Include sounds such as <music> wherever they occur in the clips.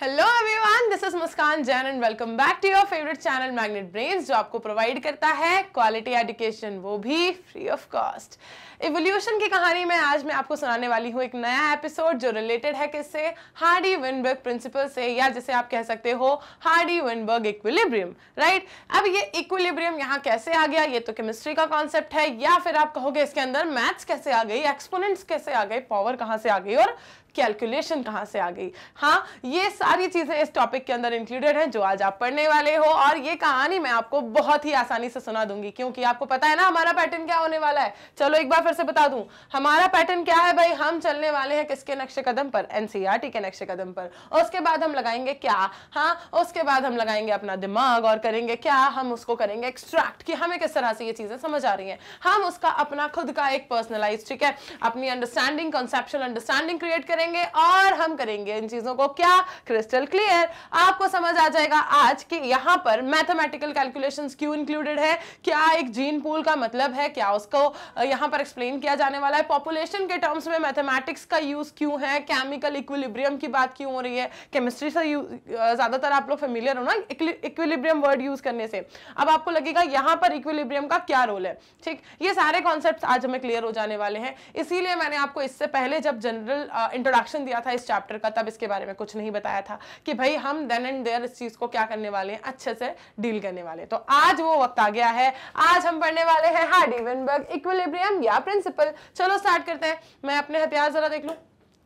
Hello everyone this is Muskan Jain and welcome back to your favourite channel magnet brains जो आपको provide करता है quality education वो भी फ्री ऑफ कॉस्ट इवोल्यूशन की कहानी में आज मैं आपको सुनाने वाली हूँ एक नया एपिसोड जो रिलेटेड है किससे हार्डी विनबर्ग प्रिंसिपल से या जैसे आप कह सकते हो हार्डी विनबर्ग इक्विलिब्रियम राइट अब ये इक्विलिब्रियम यहाँ कैसे आ गया ये तो केमिस्ट्री का कॉन्सेप्ट है या फिर आप कहोगे इसके अंदर मैथ्स कैसे आ गई एक्सपोनेंट्स कैसे आ गए पावर कहाँ से आ गई और कैलकुलेशन कहां से आ गई हाँ ये सारी चीज़ें इस टॉपिक के अंदर इंक्लूडेड हैं जो आज आप पढ़ने वाले हो और ये कहानी मैं आपको बहुत ही आसानी से सुना दूंगी क्योंकि आपको पता है ना हमारा पैटर्न क्या होने वाला है चलो एक बार फिर से बता दू हमारा पैटर्न क्या है भाई हम चलने वाले हैं किसके नक्शे कदम पर एनसीआर e के नक्शे कदम पर उसके बाद हम लगाएंगे क्या हाँ उसके बाद हम लगाएंगे अपना दिमाग और करेंगे क्या हम उसको करेंगे एक्सट्रैक्ट कि हमें किस तरह से ये चीज़ें समझ आ रही हैं हम उसका अपना खुद का एक पर्सनलाइज ठीक है अपनी अंडरस्टैंडिंग कंसेप्शन अंडरस्टैंडिंग क्रिएट करेंगे करेंगे और हम करेंगे इन चीज़ों को क्या क्रिस्टल क्लियर आपको समझ आ जाएगा आज कि यहां पर मैथमेटिकल कैलकुलेशंस क्यों इंक्लूडेड है क्या एक जीन पूल का मतलब है क्या उसको यहां पर एक्सप्लेन किया जाने वाला है पॉपुलेशन के टर्म्स में मैथमेटिक्स का यूज़ क्यों है केमिकल इक्विलिब्रियम की बात क्यों हो रही है केमिस्ट्री से ज़्यादातर आप लोग फेमिलियर हो ना इक्विलिब्रियम वर्ड यूज़ करने से अब आपको लगेगा यहां पर इक्विलिब्रियम का क्या रोल है ठीक ये सारे कॉन्सेप्ट आज हमें क्लियर हो जाने वाले हैं इसीलिए मैंने आपको इससे पहले जब जनरल इंट्रोडक्शन इंट्रोडक्शन दिया था इस चैप्टर का तब इसके बारे में कुछ नहीं बताया था कि भाई हम देन एंड देयर इस चीज़ को क्या करने वाले हैं अच्छे से डील करने वाले तो आज वो वक्त आ गया है आज हम पढ़ने वाले हैं हार्डी वेनबर्ग इक्विलिब्रियम या प्रिंसिपल चलो स्टार्ट करते हैं मैं अपने हथियार ज़रा देख लू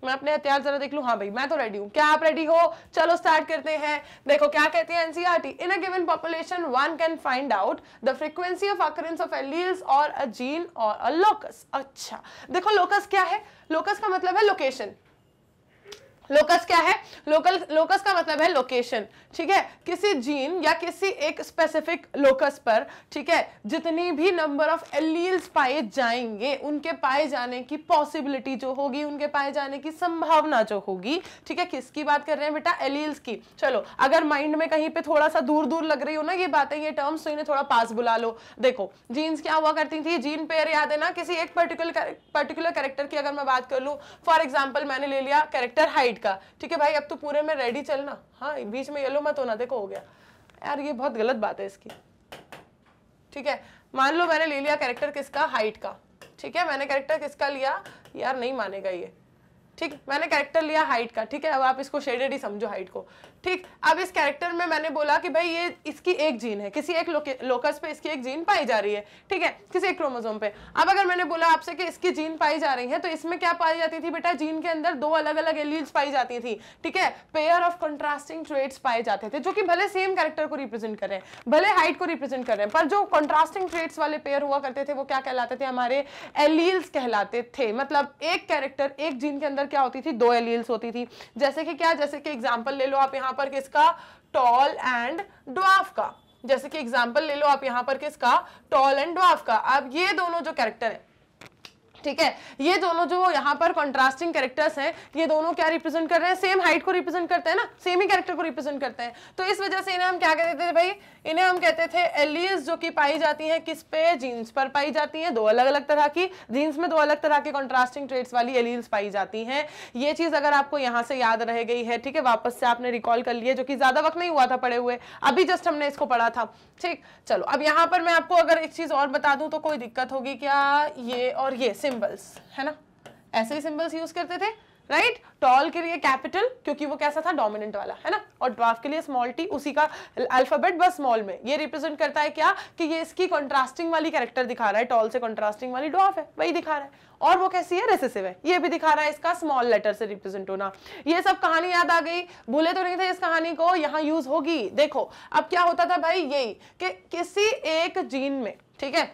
मैं अपने हथियार जरा देख लू हाँ भाई मैं तो रेडी हूँ क्या आप रेडी हो चलो स्टार्ट करते हैं देखो क्या कहती है NCERT in a given population one can find out the frequency of occurrence of alleles और अ जीन और अ लोकस अच्छा देखो लोकस क्या है लोकस का मतलब है लोकेशन लोकस क्या है लोकल लोकस का मतलब है लोकेशन ठीक है किसी जीन या किसी एक स्पेसिफिक लोकस पर ठीक है जितनी भी नंबर ऑफ एलील्स पाए जाएंगे उनके पाए जाने की पॉसिबिलिटी जो होगी उनके पाए जाने की संभावना जो होगी ठीक है किसकी बात कर रहे हैं बेटा एलील्स की चलो अगर माइंड में कहीं पे थोड़ा सा दूर दूर लग रही हो ना ये बातें ये टर्म्स तो इन्हें थोड़ा पास बुला लो देखो जीन्स क्या हुआ करती थी जीन पेयर याद है ना किसी एक पर्टिकुलर पर्टिकुलर कैरेक्टर की अगर मैं बात कर लूँ फॉर एग्जाम्पल मैंने ले लिया कैरेक्टर हाइट का ठीक है भाई अब तो पूरे में रेडी चलना हाँ बीच में येलो मत होना देखो हो गया यार ये बहुत गलत बात है इसकी ठीक है मान लो मैंने ले लिया कैरेक्टर किसका हाइट का ठीक है मैंने कैरेक्टर किसका लिया यार नहीं मानेगा ये ठीक मैंने कैरेक्टर लिया हाइट का ठीक है अब आप इसको शेडेड ही समझो हाइट को ठीक अब इस कैरेक्टर में मैंने बोला कि भाई ये इसकी एक जीन है किसी एक लोकस पे इसकी एक जीन पाई जा रही है ठीक है किसी एक क्रोमोजोम पे अब अगर मैंने बोला आपसे कि इसकी जीन पाई जा रही है तो इसमें क्या पाई जाती थी बेटा जीन के अंदर दो अलग अलग एलील्स पाई जाती थी ठीक है पेयर ऑफ कंट्रास्टिंग ट्रेड्स पाए जाते थे जो कि भले सेम कैरेक्टर को रिप्रेजेंट कर रहे हैं भले हाइट को रिप्रेजेंट कर रहे हैं पर जो कॉन्ट्रास्टिंग ट्रेड्स वाले पेयर हुआ करते थे वो क्या कहलाते थे हमारे एलील्स कहलाते थे मतलब एक कैरेक्टर एक जीन के अंदर क्या होती थी दो एलील्स होती थी जैसे कि क्या जैसे कि एग्जाम्पल ले लो आप यहाँ यहाँ पर किसका टॉल एंड ड्वाफ का जैसे कि एग्जाम्पल ले लो आप यहाँ पर किसका टॉल एंड ड्वाफ का अब ये दोनों जो कैरेक्टर है ठीक है ये दोनों जो यहाँ पर कॉन्ट्रास्टिंग कैरेक्टर्स हैं ये दोनों क्या रिप्रेजेंट कर रहे हैं सेम हाइट को रिप्रेजेंट करते हैं ना सेम ही कैरेक्टर को रिप्रेजेंट करते हैं तो इस वजह से इन्हें हम क्या कहते थे भाई इन्हें हम कहते थे एलियस जो कि पाई जाती हैं किस पे जीन्स पर पाई जाती हैं दो अलग अलग तरह की जीन्स में दो अलग तरह के कॉन्ट्रास्टिंग ट्रेड्स वाली एलियस पाई जाती हैं ये चीज़ अगर आपको यहाँ से याद रह गई है ठीक है वापस से आपने रिकॉल कर लिया जो कि ज़्यादा वक्त नहीं हुआ था पड़े हुए अभी जस्ट हमने इसको पढ़ा था ठीक चलो अब यहाँ पर मैं आपको अगर एक चीज़ और बता दूँ तो कोई दिक्कत होगी क्या ये और ये सिंबल्स है ना ऐसे ही सिंबल्स यूज करते थे राइट right? टॉल के लिए कैपिटल क्योंकि वो कैसा था डोमिनेंट वाला है ना और ड्वाफ के लिए स्मॉल टी उसी का अल्फाबेट बस स्मॉल में ये रिप्रेजेंट करता है क्या कि ये इसकी कंट्रास्टिंग वाली कैरेक्टर दिखा रहा है टॉल से कंट्रास्टिंग वाली ड्राफ है वही दिखा रहा है और वो कैसी है रेसेसिव है ये भी दिखा रहा है इसका स्मॉल लेटर से रिप्रेजेंट होना ये सब कहानी याद आ गई भूले तो नहीं थे इस कहानी को यहाँ यूज होगी देखो अब क्या होता था भाई यही कि किसी एक जीन में ठीक है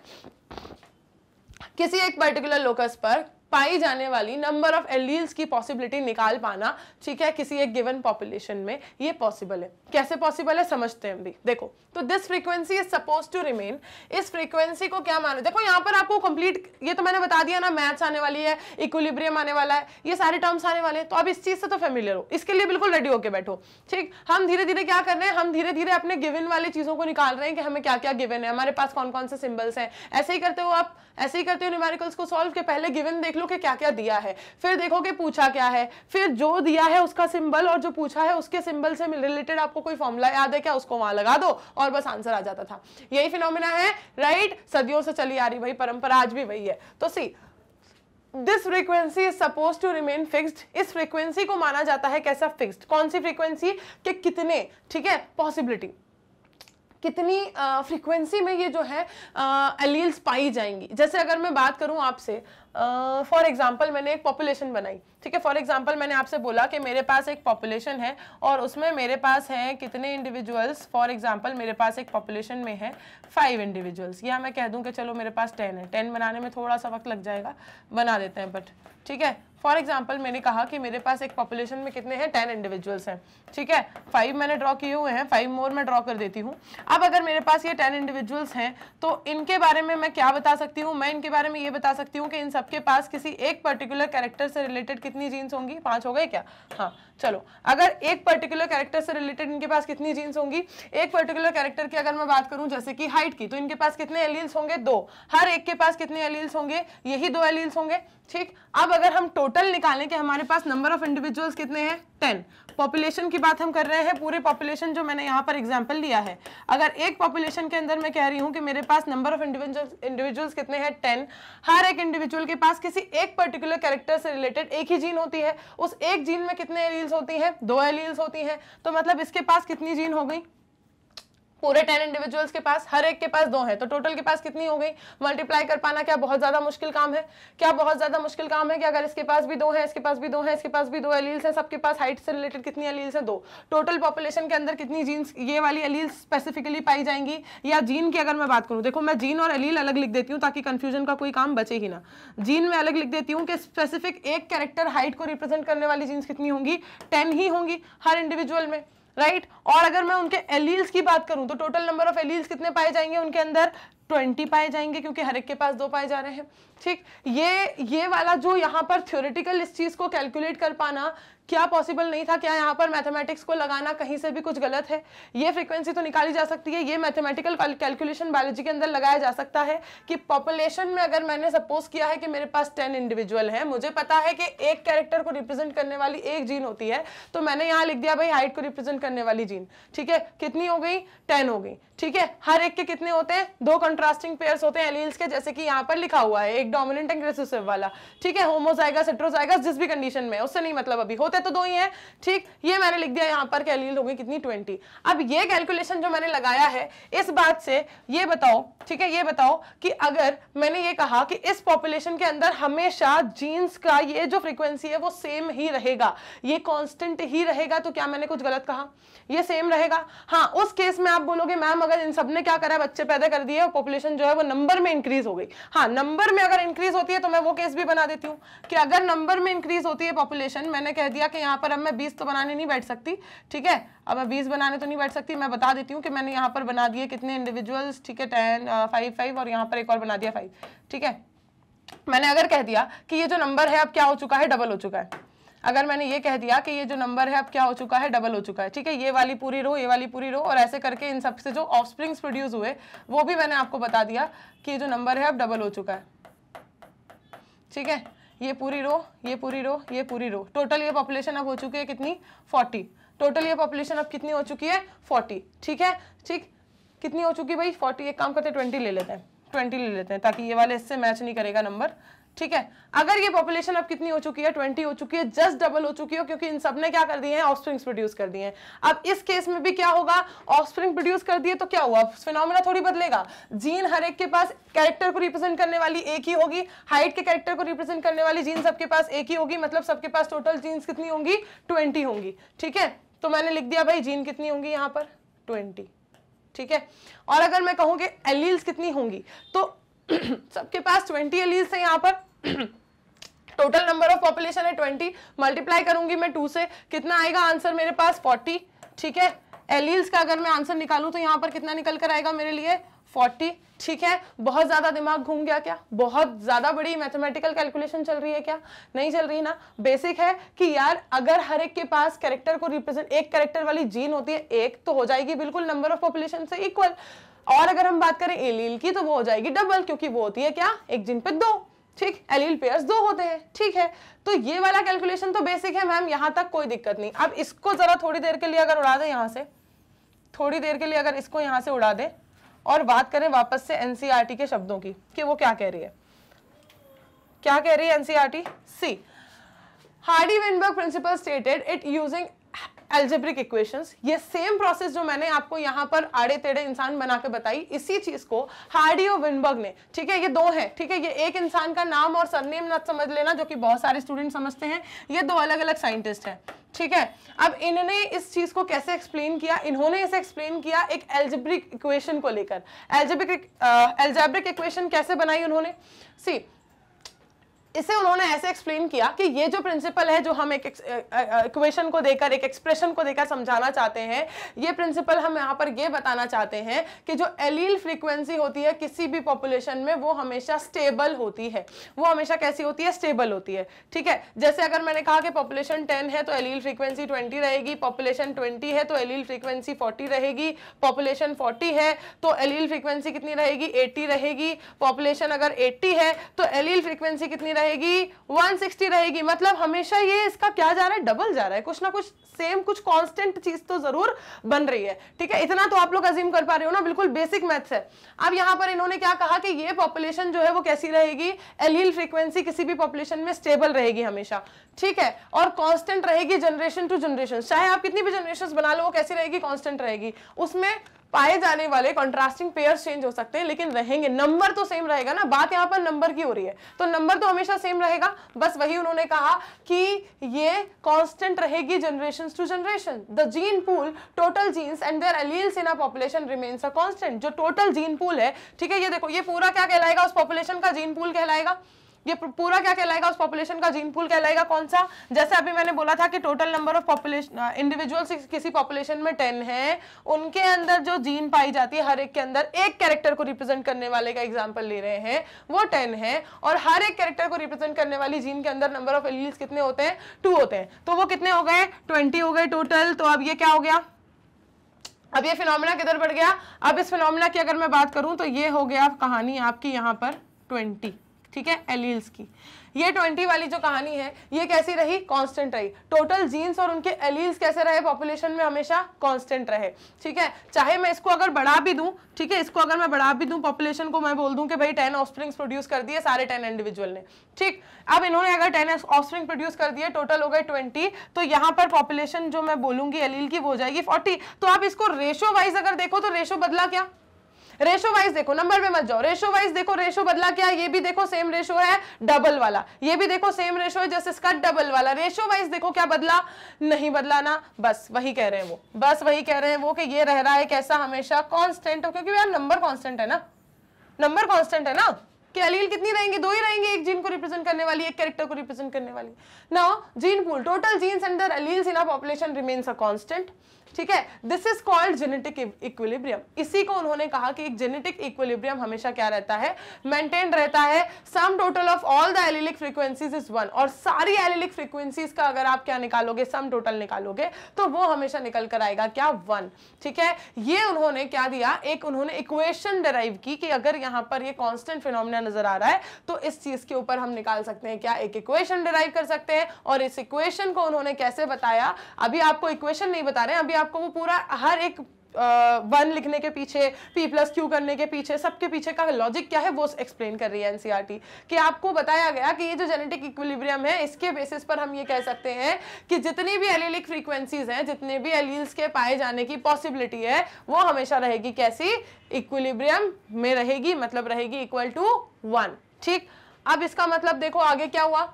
किसी एक पर्टिकुलर लोकस पर पाई जाने वाली नंबर ऑफ एलील्स की पॉसिबिलिटी निकाल पाना ठीक है किसी एक गिवन पॉपुलेशन में ये पॉसिबल है कैसे पॉसिबल है समझते हैं भी देखो तो this frequency is suppose to remain इस फ्रीक्वेंसी को क्या मानो देखो यहाँ पर आपको कंप्लीट ये तो मैंने बता दिया ना मैथ्स आने वाली है इक्विलिब्रियम आने वाला है ये सारे टर्म्स आने वाले हैं तो आप इस चीज़ से तो फेमिलियर हो इसके लिए बिल्कुल रेडी होकर बैठो ठीक हम धीरे धीरे क्या कर रहे हैं हम धीरे धीरे अपने गिवन वाली चीज़ों को निकाल रहे हैं कि हमें क्या क्या गिवन है हमारे पास कौन कौन से सिम्बल्स हैं ऐसे ही करते हो आप ऐसे ही करते हो न्यूमेरिकल्स को सॉल्व के पहले गिवन देख लो देखो के क्या क्या दिया है फिर देखो कि पूछा क्या है फिर जो दिया है उसका सिंबल और जो पूछा है उसके सिंबल से रिलेटेड आपको कोई फॉर्मूला याद है क्या उसको वहां लगा दो और बस आंसर आ जाता था यही फिनोमिना है राइट सदियों से चली आ रही वही परंपरा आज भी वही है तो see this frequency is suppose to remain fixed इस फ्रीक्वेंसी को माना जाता है कैसा फिक्सड कौन सी फ्रीक्वेंसी के कितने ठीक है पॉसिबिलिटी कितनी फ्रिक्वेंसी में ये जो है एलील्स पाई जाएंगी जैसे अगर मैं बात करूँ आपसे फॉर एग्जांपल एग्जाम्पल मैंने एक पॉपुलेशन बनाई ठीक है फॉर एग्जाम्पल मैंने आपसे बोला कि मेरे पास एक पॉपुलेशन है और उसमें मेरे पास हैं कितने इंडिविजुअल्स फॉर एग्जाम्पल मेरे पास एक पॉपुलेशन में है फाइव इंडिविजुअल्स या मैं कह दूँ कि चलो मेरे पास टेन है टेन बनाने में थोड़ा सा वक्त लग जाएगा बना देते हैं बट ठीक है फॉर एग्जाम्पल मैंने कहा कि मेरे पास एक पॉपुलेशन में कितने हैं टेन इंडिविजुअल्स हैं ठीक है फाइव मैंने ड्रॉ किए हुए हैं फाइव मोर मैं ड्रॉ कर देती हूँ अब अगर मेरे पास ये टेन इंडिविजुअल्स हैं तो इनके बारे में मैं क्या बता सकती हूँ मैं इनके बारे में ये बता सकती हूँ कि इन सबके पास किसी एक पर्टिकुलर कैरेक्टर से रिलेटेड कितनी जीन्स होंगी पाँच हो गए क्या हाँ चलो अगर एक पर्टिकुलर कैरेक्टर से रिलेटेड इनके पास कितनी जीन्स होंगी एक पर्टिकुलर कैरेक्टर की अगर मैं बात करूं जैसे कि हाइट की तो इनके पास कितने एलील्स होंगे दो हर एक के पास कितने एलील्स होंगे यही दो एलील्स होंगे ठीक अब अगर हम टोटल निकालें कि हमारे पास नंबर ऑफ इंडिविजुअल्स कितने हैं टेन पॉपुलेशन की बात हम कर रहे हैं पूरे पॉपुलेशन जो मैंने यहाँ पर एग्जाम्पल लिया है अगर एक पॉपुलेशन के अंदर मैं कह रही हूँ कि मेरे पास नंबर ऑफ इंडिविजुअल्स कितने हैं टेन हर एक इंडिविजुअल के पास किसी एक पर्टिकुलर कैरेक्टर से रिलेटेड एक ही जीन होती है उस एक जीन में कितने एलील्स होती हैं दो एलील्स होती हैं तो मतलब इसके पास कितनी जीन हो गई पूरे टेन इंडिविजुअल्स के पास हर एक के पास दो हैं तो टोटल के पास कितनी हो गई मल्टीप्लाई कर पाना क्या बहुत ज्यादा मुश्किल काम है क्या बहुत ज्यादा मुश्किल काम है कि अगर इसके पास भी दो है इसके पास भी दो है इसके पास भी दो एलील्स है सबके पास हाइट से रिलेटेड कितनी एलील्स है दो टोटल पॉपुलेशन के अंदर कितनी जीन्स ये वाली एलील्स स्पेसिफिकली पाई जाएंगी या जीन की अगर मैं बात करूँ देखो मैं जीन और एलील अलग लिख देती हूँ ताकि कन्फ्यूजन का कोई काम बचे ही ना जीन में अलग लिख देती हूँ कि स्पेसिफिक एक कैरेक्टर हाइट को रिप्रेजेंट करने वाली जीन्स कितनी होंगी टेन ही होंगी हर इंडिविजुअल में राइट right? और अगर मैं उनके एलील्स की बात करूं तो टोटल नंबर ऑफ एलील्स कितने पाए जाएंगे उनके अंदर ट्वेंटी पाए जाएंगे क्योंकि हर एक के पास दो पाए जा रहे हैं ठीक ये ये वाला जो यहाँ पर थ्योरेटिकल इस चीज़ को कैलकुलेट कर पाना क्या पॉसिबल नहीं था क्या यहाँ पर मैथमेटिक्स को लगाना कहीं से भी कुछ गलत है ये फ्रीक्वेंसी तो निकाली जा सकती है ये मैथमेटिकल कैलकुलेशन बायोलॉजी के अंदर लगाया जा सकता है कि पॉपुलेशन में अगर मैंने सपोज किया है कि मेरे पास टेन इंडिविजुअल है मुझे पता है कि एक कैरेक्टर को रिप्रेजेंट करने वाली एक जीन होती है तो मैंने यहाँ लिख दिया भाई हाइट को रिप्रेजेंट करने वाली जीन ठीक है कितनी हो गई टेन हो गई ठीक है हर एक के कितने होते हैं दो कंट्रास्टिंग पेयर्स होते हैं एलील्स के जैसे कि यहाँ पर लिखा हुआ है एक डोमिनेंट एंड रिसेसिव वाला ठीक है होमोजाइगस हेट्रोजाइगस जिस भी कंडीशन में उससे नहीं मतलब अभी होते तो दो ही हैं ठीक ये मैंने लिख दिया यहाँ पर कि एलील होगी कितनी ट्वेंटी अब ये कैलकुलेशन जो मैंने लगाया है इस बात से ये बताओ ठीक है ये बताओ कि अगर मैंने ये कहा कि इस पॉपुलेशन के अंदर हमेशा जीन्स का ये जो फ्रिक्वेंसी है वो सेम ही रहेगा ये कॉन्स्टेंट ही रहेगा तो क्या मैंने कुछ गलत कहा ये सेम रहेगा हाँ उस केस में आप बोलोगे मैम अगर इन सब ने क्या करा बच्चे पैदा कर दिए और पॉपुलेशन जो है वो नंबर में इंक्रीज हो गई हाँ नंबर में अगर इंक्रीज होती है तो मैं वो केस भी बना देती हूँ कि अगर नंबर में इंक्रीज होती है पॉपुलेशन मैंने कह दिया कि यहाँ पर अब मैं बीस तो बनाने नहीं बैठ सकती ठीक है अब मैं बीस बनाने तो नहीं बैठ सकती मैं बता देती हूँ कि मैंने यहाँ पर बना दिए कितने इंडिविजुअल्स ठीक है टेन फाइव फाइव और यहाँ पर एक और बना दिया फाइव ठीक है मैंने अगर कह दिया कि ये जो नंबर है अब क्या हो चुका है डबल हो चुका है अगर मैंने ये कह दिया कि ये जो नंबर है अब क्या हो चुका है डबल हो चुका है ठीक है ये वाली पूरी रो ये वाली पूरी रो और ऐसे करके इन सबसे जो ऑफ प्रोड्यूस हुए वो भी मैंने आपको बता दिया कि ये जो नंबर है अब डबल हो चुका है ठीक है ये पूरी रो ये पूरी रो ये पूरी रो टोटल ये पॉपुलेशन अब हो चुकी है कितनी फोर्टी टोटल ये पॉपुलेशन अब कितनी हो चुकी है फोर्टी ठीक है ठीक कितनी हो चुकी भाई फोर्टी एक काम करते हैं ट्वेंटी ले लेते हैं ट्वेंटी ले लेते हैं ताकि ये वाले इससे मैच नहीं करेगा नंबर ठीक है अगर ये पॉपुलेशन अब कितनी हो चुकी है ट्वेंटी हो चुकी है जस्ट डबल हो चुकी है क्योंकि इन सब ने क्या कर दिए हैं ऑफस्प्रिंग्स प्रोड्यूस कर दिए हैं अब इस केस में भी क्या होगा ऑफस्प्रिंग प्रोड्यूस कर दिए तो क्या हुआ फिनोमिना थोड़ी बदलेगा जीन हर एक के पास कैरेक्टर को रिप्रेजेंट करने वाली एक ही होगी हाइट के कैरेक्टर को रिप्रेजेंट करने वाली जीन सबके पास एक ही होगी मतलब सबके पास टोटल जीन्स कितनी होंगी ट्वेंटी होंगी ठीक है तो मैंने लिख दिया भाई जीन कितनी होंगी यहाँ पर ट्वेंटी ठीक है और अगर मैं कहूँ कि एलील्स कितनी होंगी तो <clears throat> सबके पास ट्वेंटी एलील्स हैं यहाँ पर टोटल नंबर ऑफ पॉपुलेशन है ट्वेंटी मल्टीप्लाई करूंगी मैं टू से कितना आएगा आंसर मेरे पास फोर्टी ठीक है एलियल्स का अगर मैं आंसर निकालूं तो यहाँ पर कितना निकल कर आएगा मेरे लिए फोर्टी ठीक है बहुत ज़्यादा दिमाग घूम गया क्या बहुत ज़्यादा बड़ी मैथमेटिकल कैलकुलेशन चल रही है क्या नहीं चल रही ना बेसिक है कि यार अगर हर एक के पास कैरेक्टर को रिप्रेजेंट एक कैरेक्टर वाली जीन होती है एक तो हो जाएगी बिल्कुल नंबर ऑफ पॉपुलेशन से इक्वल और अगर हम बात करें एलील की तो वो हो जाएगी डबल क्योंकि वो होती है क्या एक जिन पे दो ठीक एलील पेयर्स दो होते हैं ठीक है तो ये वाला कैलकुलेशन तो बेसिक है मैम यहां तक कोई दिक्कत नहीं अब इसको ज़रा थोड़ी देर के लिए अगर उड़ा दें यहां से थोड़ी देर के लिए अगर इसको यहां से उड़ा दें और बात करें वापस से एनसीईआरटी e के शब्दों की कि वो क्या कह रही है क्या कह रही है NCERT see Hardy Weinberg principle stated it using algebraic equations ये सेम प्रोसेस जो मैंने आपको यहां पर आड़े तेड़े इंसान बना के बताई इसी चीज को हार्डी और विनबर्ग ने ठीक है ये दो है ठीक है ये एक इंसान का नाम और सरनेम ना समझ लेना जो कि बहुत सारे स्टूडेंट समझते हैं ये दो अलग अलग साइंटिस्ट हैं ठीक है अब इन्होंने इस चीज़ को कैसे एक्सप्लेन किया इन्होंने इसे एक्सप्लेन किया एक एल्जेब्रिक इक्वेशन को लेकर एल्जेब्रिक एल्जेब्रिक इक्वेशन कैसे बनाई उन्होंने सी इसे उन्होंने ऐसे एक्सप्लेन किया कि ये जो प्रिंसिपल है जो हम एक इक्वेशन को देकर एक एक्सप्रेशन को देकर समझाना चाहते हैं ये प्रिंसिपल हम यहाँ पर ये बताना चाहते हैं कि जो एलील फ्रीक्वेंसी होती है किसी भी पॉपुलेशन में वो हमेशा स्टेबल होती है वो हमेशा कैसी होती है स्टेबल होती है ठीक है जैसे अगर मैंने कहा कि पॉपुलेशन टेन है तो एलील फ्रीक्वेंसी ट्वेंटी रहेगी पॉपुलेशन ट्वेंटी है तो एलील फ्रीक्वेंसी फोर्टी रहेगी पॉपुलेशन फोर्टी है तो एलील फ्रीक्वेंसी कितनी रहेगी एट्टी रहेगी पॉपुलेशन अगर एट्टी है तो एलील फ्रीक्वेंसी कितनी रहेगी रहेगी 160 रहेगी मतलब हमेशा ये इसका क्या जा रहा है डबल जा रहा है कुछ ना कुछ सेम कुछ कांस्टेंट चीज तो जरूर बन रही है ठीक है इतना तो आप लोग अजीम कर पा रहे हो ना बिल्कुल बेसिक मैथ्स है अब यहां पर इन्होंने क्या कहा कि ये पॉपुलेशन जो है वो कैसी रहेगी एलहील फ्रीक्वेंसी किसी भी पॉपुलेशन में स्टेबल रहेगी हमेशा ठीक है और कॉन्स्टेंट रहेगी जनरेशन टू जनरेशन चाहे आप कितनी भी जनरेशन बना लो वो कैसी रहेगी कॉन्स्टेंट रहेगी उसमें पाए जाने वाले कॉन्ट्रास्टिंग पेयर चेंज हो सकते हैं लेकिन रहेंगे नंबर तो सेम रहेगा ना बात यहाँ पर नंबर की हो रही है तो नंबर तो हमेशा सेम रहेगा बस वही उन्होंने कहा कि ये कॉन्स्टेंट रहेगी generation to generation the gene pool total genes and their alleles in a population remains a constant जो टोटल जीन पूल है ठीक है ये देखो ये पूरा क्या कहलाएगा उस पॉपुलेशन का जीन पूल कहलाएगा ये पूरा क्या कहलाएगा उस पॉपुलेशन का जीन पूल कहलाएगा कौन सा जैसे अभी मैंने बोला था कि total number of population individuals किसी पॉपुलेशन में टेन है उनके अंदर जो जीन पाई जाती है हर एक के अंदर एक कैरेक्टर को रिप्रेजेंट करने वाले का एग्जाम्पल ले रहे हैं वो टेन है और हर एक कैरेक्टर को रिप्रेजेंट करने वाली जीन के अंदर नंबर ऑफ एलील्स कितने होते हैं टू होते हैं तो वो कितने हो गए ट्वेंटी हो गए टोटल तो अब ये क्या हो गया अब ये फिनोमिना किधर बढ़ गया अब इस फिनोमिना की अगर मैं बात करूं तो ये हो गया कहानी आपकी यहां पर ट्वेंटी ठीक है एलील्स की ये ट्वेंटी वाली जो कहानी है ये कैसी रही कांस्टेंट रही टोटल जीन्स और उनके एलील्स कैसे रहे पॉपुलेशन में हमेशा कांस्टेंट रहे ठीक है चाहे मैं इसको अगर बढ़ा भी दूं ठीक है इसको अगर मैं बढ़ा भी दूं पॉपुलेशन को मैं बोल दूं कि भाई टेन ऑफ प्रोड्यूस कर दिए सारे टेन इंडिविजुअल ने ठीक अब इन्होंने अगर टेन ऑफ प्रोड्यूस कर दिए टोटल हो गए ट्वेंटी तो यहाँ पर पॉपुलेशन जो मैं बोलूंगी एलील की वो हो जाएगी फोर्टी तो आप इसको रेशो वाइज अगर देखो तो रेशो बदला क्या रेशो वाइज देखो नंबर में मत जाओ रेशो वाइज देखो रेशो बदला क्या ये भी देखो सेम रेशो है डबल वाला ये भी देखो सेम रेशो है जैसे इसका डबल वाला रेशो वाइज देखो क्या बदला नहीं बदला ना बस वही कह रहे हैं वो बस वही कह रहे हैं वो कि ये रह रहा है कैसा हमेशा कॉन्स्टेंट हो क्योंकि यार नंबर कॉन्स्टेंट है ना नंबर कॉन्स्टेंट है ना कि एलील कितनी रहेंगी दो ही रहेंगे एक जीन को रिप्रेजेंट करने वाली एक कैरेक्टर को रिप्रेजेंट करने वाली now gene pool total genes and their alleles in a population remains a constant ठीक है this is called genetic equilibrium इसी को उन्होंने कहा कि एक जेनेटिक इक्विलिब्रियम हमेशा क्या रहता है मेंटेन रहता है sum total of all the allelic frequencies is one और सारी एलिलिक फ्रीक्वेंसीज का अगर आप क्या निकालोगे सम टोटल निकालोगे तो वो हमेशा निकल कर आएगा क्या वन ठीक है ये उन्होंने क्या दिया एक उन्होंने इक्वेशन डराइव की कि अगर यहां पर ये कॉन्स्टेंट फिनोमिना नजर आ रहा है तो इस चीज के ऊपर हम निकाल सकते हैं क्या एक इक्वेशन डराइव कर सकते हैं और इस इक्वेशन को उन्होंने कैसे बताया अभी आपको इक्वेशन नहीं बता रहे हैं अभी में आपको वो पूरा हर एक वन लिखने के पीछे पी प्लस क्यू करने के पीछे सबके पीछे का लॉजिक क्या है वो एक्सप्लेन कर रही है एनसीईआरटी e कि आपको बताया गया कि ये जो जेनेटिक इक्विलिब्रियम है इसके बेसिस पर हम ये कह सकते हैं कि जितनी भी एलिलिक फ्रीक्वेंसीज हैं जितने भी एलील्स के पाए जाने की पॉसिबिलिटी है वो हमेशा रहेगी कैसी इक्विलिब्रियम में रहेगी मतलब रहेगी इक्वल टू वन ठीक अब इसका मतलब देखो आगे क्या हुआ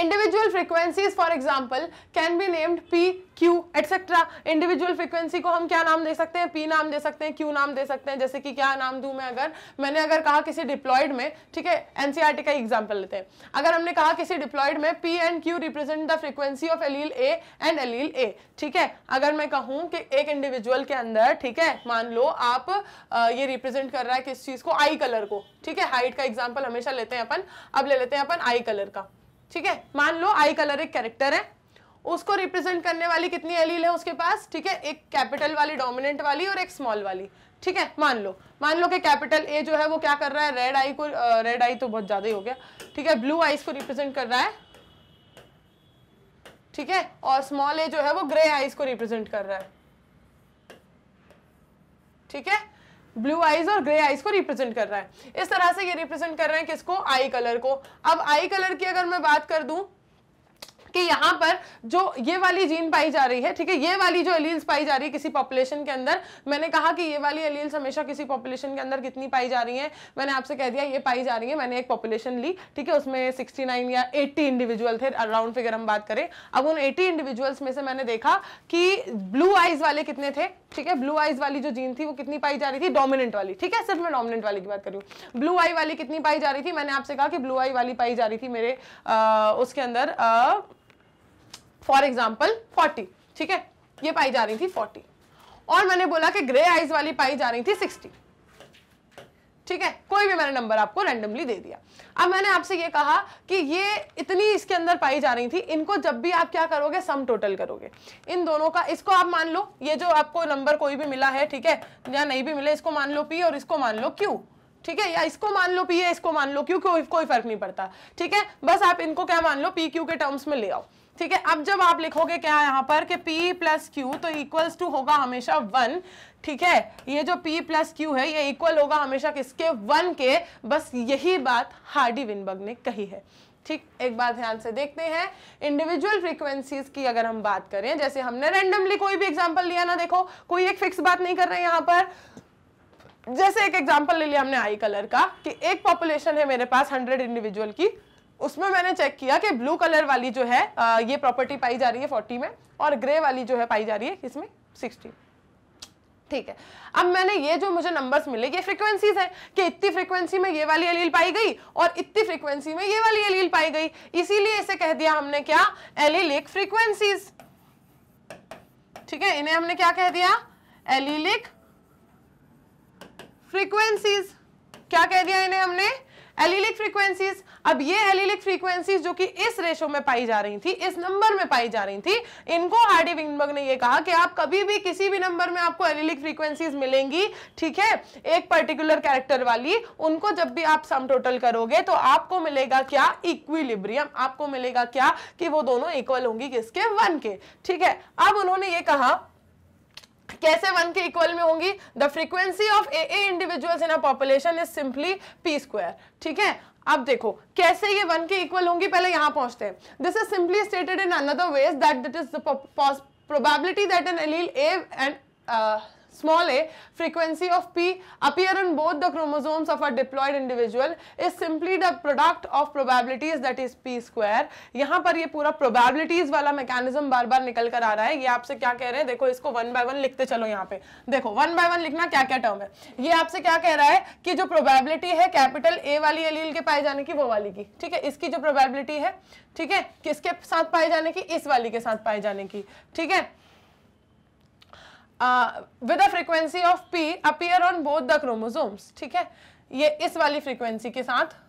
individual frequencies for example can be named p q etcetera individual frequency को हम क्या नाम दे सकते हैं पी नाम दे सकते हैं क्यू नाम दे सकते हैं जैसे कि क्या नाम दू मैं अगर मैंने अगर कहा किसी डिप्लॉयड में ठीक है एनसीआरटी e का एग्जाम्पल लेते हैं अगर हमने कहा किसी डिप्लॉयड में p and q represent the frequency of allele A and allele A ठीक है अगर मैं कहूँ कि एक इंडिविजुअल के अंदर ठीक है मान लो आप ये रिप्रेजेंट कर रहा है किस चीज़ को आई कलर को ठीक है हाइट का एग्जाम्पल हमेशा लेते हैं अपन अब ले लेते हैं अपन आई कलर का ठीक है मान लो आई कलर एक कैरेक्टर है उसको रिप्रेजेंट करने वाली कितनी एलील है उसके पास ठीक है एक कैपिटल वाली डोमिनेंट वाली और एक स्मॉल वाली ठीक है मान लो मान लो कि कैपिटल ए जो है वो क्या कर रहा है रेड आई को रेड आई तो बहुत ज़्यादा ही हो गया ठीक है ब्लू आईज को रिप्रेजेंट कर रहा है ठीक है और स्मॉल ए जो है वो ग्रे आईज को रिप्रेजेंट कर रहा है ठीक है ब्लू आईज और ग्रे आईज को रिप्रेजेंट कर रहा है इस तरह से ये रिप्रेजेंट कर रहे हैं किसको आई कलर को अब आई कलर की अगर मैं बात कर दूं कि यहां पर जो ये वाली जीन पाई जा रही है ठीक है ये वाली जो एलील्स पाई जा रही है किसी पॉपुलेशन के अंदर मैंने कहा कि ये वाली एलील्स हमेशा किसी पॉपुलेशन के अंदर कितनी पाई जा रही है मैंने आपसे कह दिया ये पाई जा रही है मैंने एक पॉपुलेशन ली ठीक है उसमें 69 या 80 इंडिविजुअल थे अराउंड फिगर हम बात करें अब उन एटी इंडिविजुअल्स में से मैंने देखा कि ब्लू आइज वाले कितने थे ठीक है ब्लू आईज वाली जो जीन थी वो कितनी पाई जा रही थी डोमिनेंट वाली ठीक है सिर्फ मैं डोमिनेंट वाली की बात हूँ ब्लू आई वाली कितनी पाई जा रही थी मैंने आपसे कहा कि ब्लू आई वाली पाई जा रही थी मेरे आ, उसके अंदर फॉर एग्जाम्पल फोर्टी ठीक है ये पाई जा रही थी फोर्टी और मैंने बोला कि ग्रे आइज वाली पाई जा रही थी सिक्सटी ठीक है कोई भी मैंने नंबर आपको रैंडमली दे दिया अब मैंने आपसे ये कहा कि ये इतनी इसके अंदर पाई जा रही थी इनको जब भी आप क्या करोगे सम टोटल करोगे इन दोनों का इसको आप मान लो ये जो आपको नंबर कोई भी मिला है ठीक है या नहीं भी मिले इसको मान लो पी और इसको मान लो क्यू ठीक है या इसको मान लो पी है इसको मान लो क्यू कोई कोई फर्क नहीं पड़ता ठीक है बस आप इनको क्या मान लो पी क्यू के टर्म्स में ले आओ ठीक है अब जब आप लिखोगे क्या यहां पर कि P प्लस क्यू तो इक्वल्स टू होगा हमेशा वन ठीक है ये जो P प्लस क्यू है ये इक्वल होगा हमेशा किसके वन के बस यही बात हार्डी विनबर्ग ने कही है ठीक एक बात ध्यान से देखते हैं इंडिविजुअल फ्रीक्वेंसीज की अगर हम बात करें जैसे हमने रेंडमली कोई भी एग्जाम्पल लिया ना देखो कोई एक फिक्स बात नहीं कर रहे यहाँ पर जैसे एक एग्जाम्पल ले लिया हमने आई कलर का कि एक पॉपुलेशन है मेरे पास हंड्रेड इंडिविजुअल की उसमें मैंने चेक किया कि ब्लू कलर वाली जो है ये प्रॉपर्टी पाई जा रही है फोर्टी में और ग्रे वाली जो है पाई जा रही है इसमें सिक्सटी ठीक है अब मैंने ये जो मुझे नंबर्स मिले ये फ्रीक्वेंसीज हैं कि इतनी फ्रीक्वेंसी में ये वाली एलील पाई गई और इतनी फ्रीक्वेंसी में ये वाली एलील पाई गई इसीलिए इसे कह दिया हमने क्या एलिलिक फ्रीक्वेंसीज ठीक है इन्हें हमने क्या कह दिया एलिलिक फ्रीक्वेंसीज क्या कह दिया इन्हें हमने एलिलिक फ्रीक्वेंसीज अब ये एलिलिक फ्रीक्वेंसीज जो कि इस रेशो में पाई जा रही थी इस नंबर में पाई जा रही थी इनको हार्डी विंगबर्ग ने ये कहा कि आप कभी भी किसी भी नंबर में आपको एलिलिक फ्रीक्वेंसीज मिलेंगी ठीक है एक पर्टिकुलर कैरेक्टर वाली उनको जब भी आप सम टोटल करोगे तो आपको मिलेगा क्या इक्विलिब्रियम आपको मिलेगा क्या कि वो दोनों इक्वल होंगी किसके वन के ठीक है अब उन्होंने ये कहा कैसे वन के इक्वल में होंगी the frequency of A A individuals in a population is simply p square ठीक है अब देखो कैसे ये वन के इक्वल होंगी पहले यहां पहुंचते हैं this is simply stated in another ways that that is the probability that an allele A and small a frequency of p appear on both the chromosomes of a diploid individual is simply the product of probabilities that is p square यहाँ पर ये पूरा probabilities वाला mechanism बार बार निकल कर आ रहा है ये आपसे क्या कह रहे हैं देखो इसको वन by वन लिखते चलो यहाँ पे देखो वन by वन लिखना क्या क्या टर्म है ये आपसे क्या कह रहा है कि जो probability है कैपिटल ए वाली एलील के पाए जाने की वो वाली की ठीक है इसकी जो प्रोबेबिलिटी है ठीक है किसके साथ पाए जाने की इस वाली के साथ पाए जाने की ठीक है with a frequency of p appear on both the chromosomes ठीक है ये इस वाली फ्रीक्वेंसी के साथ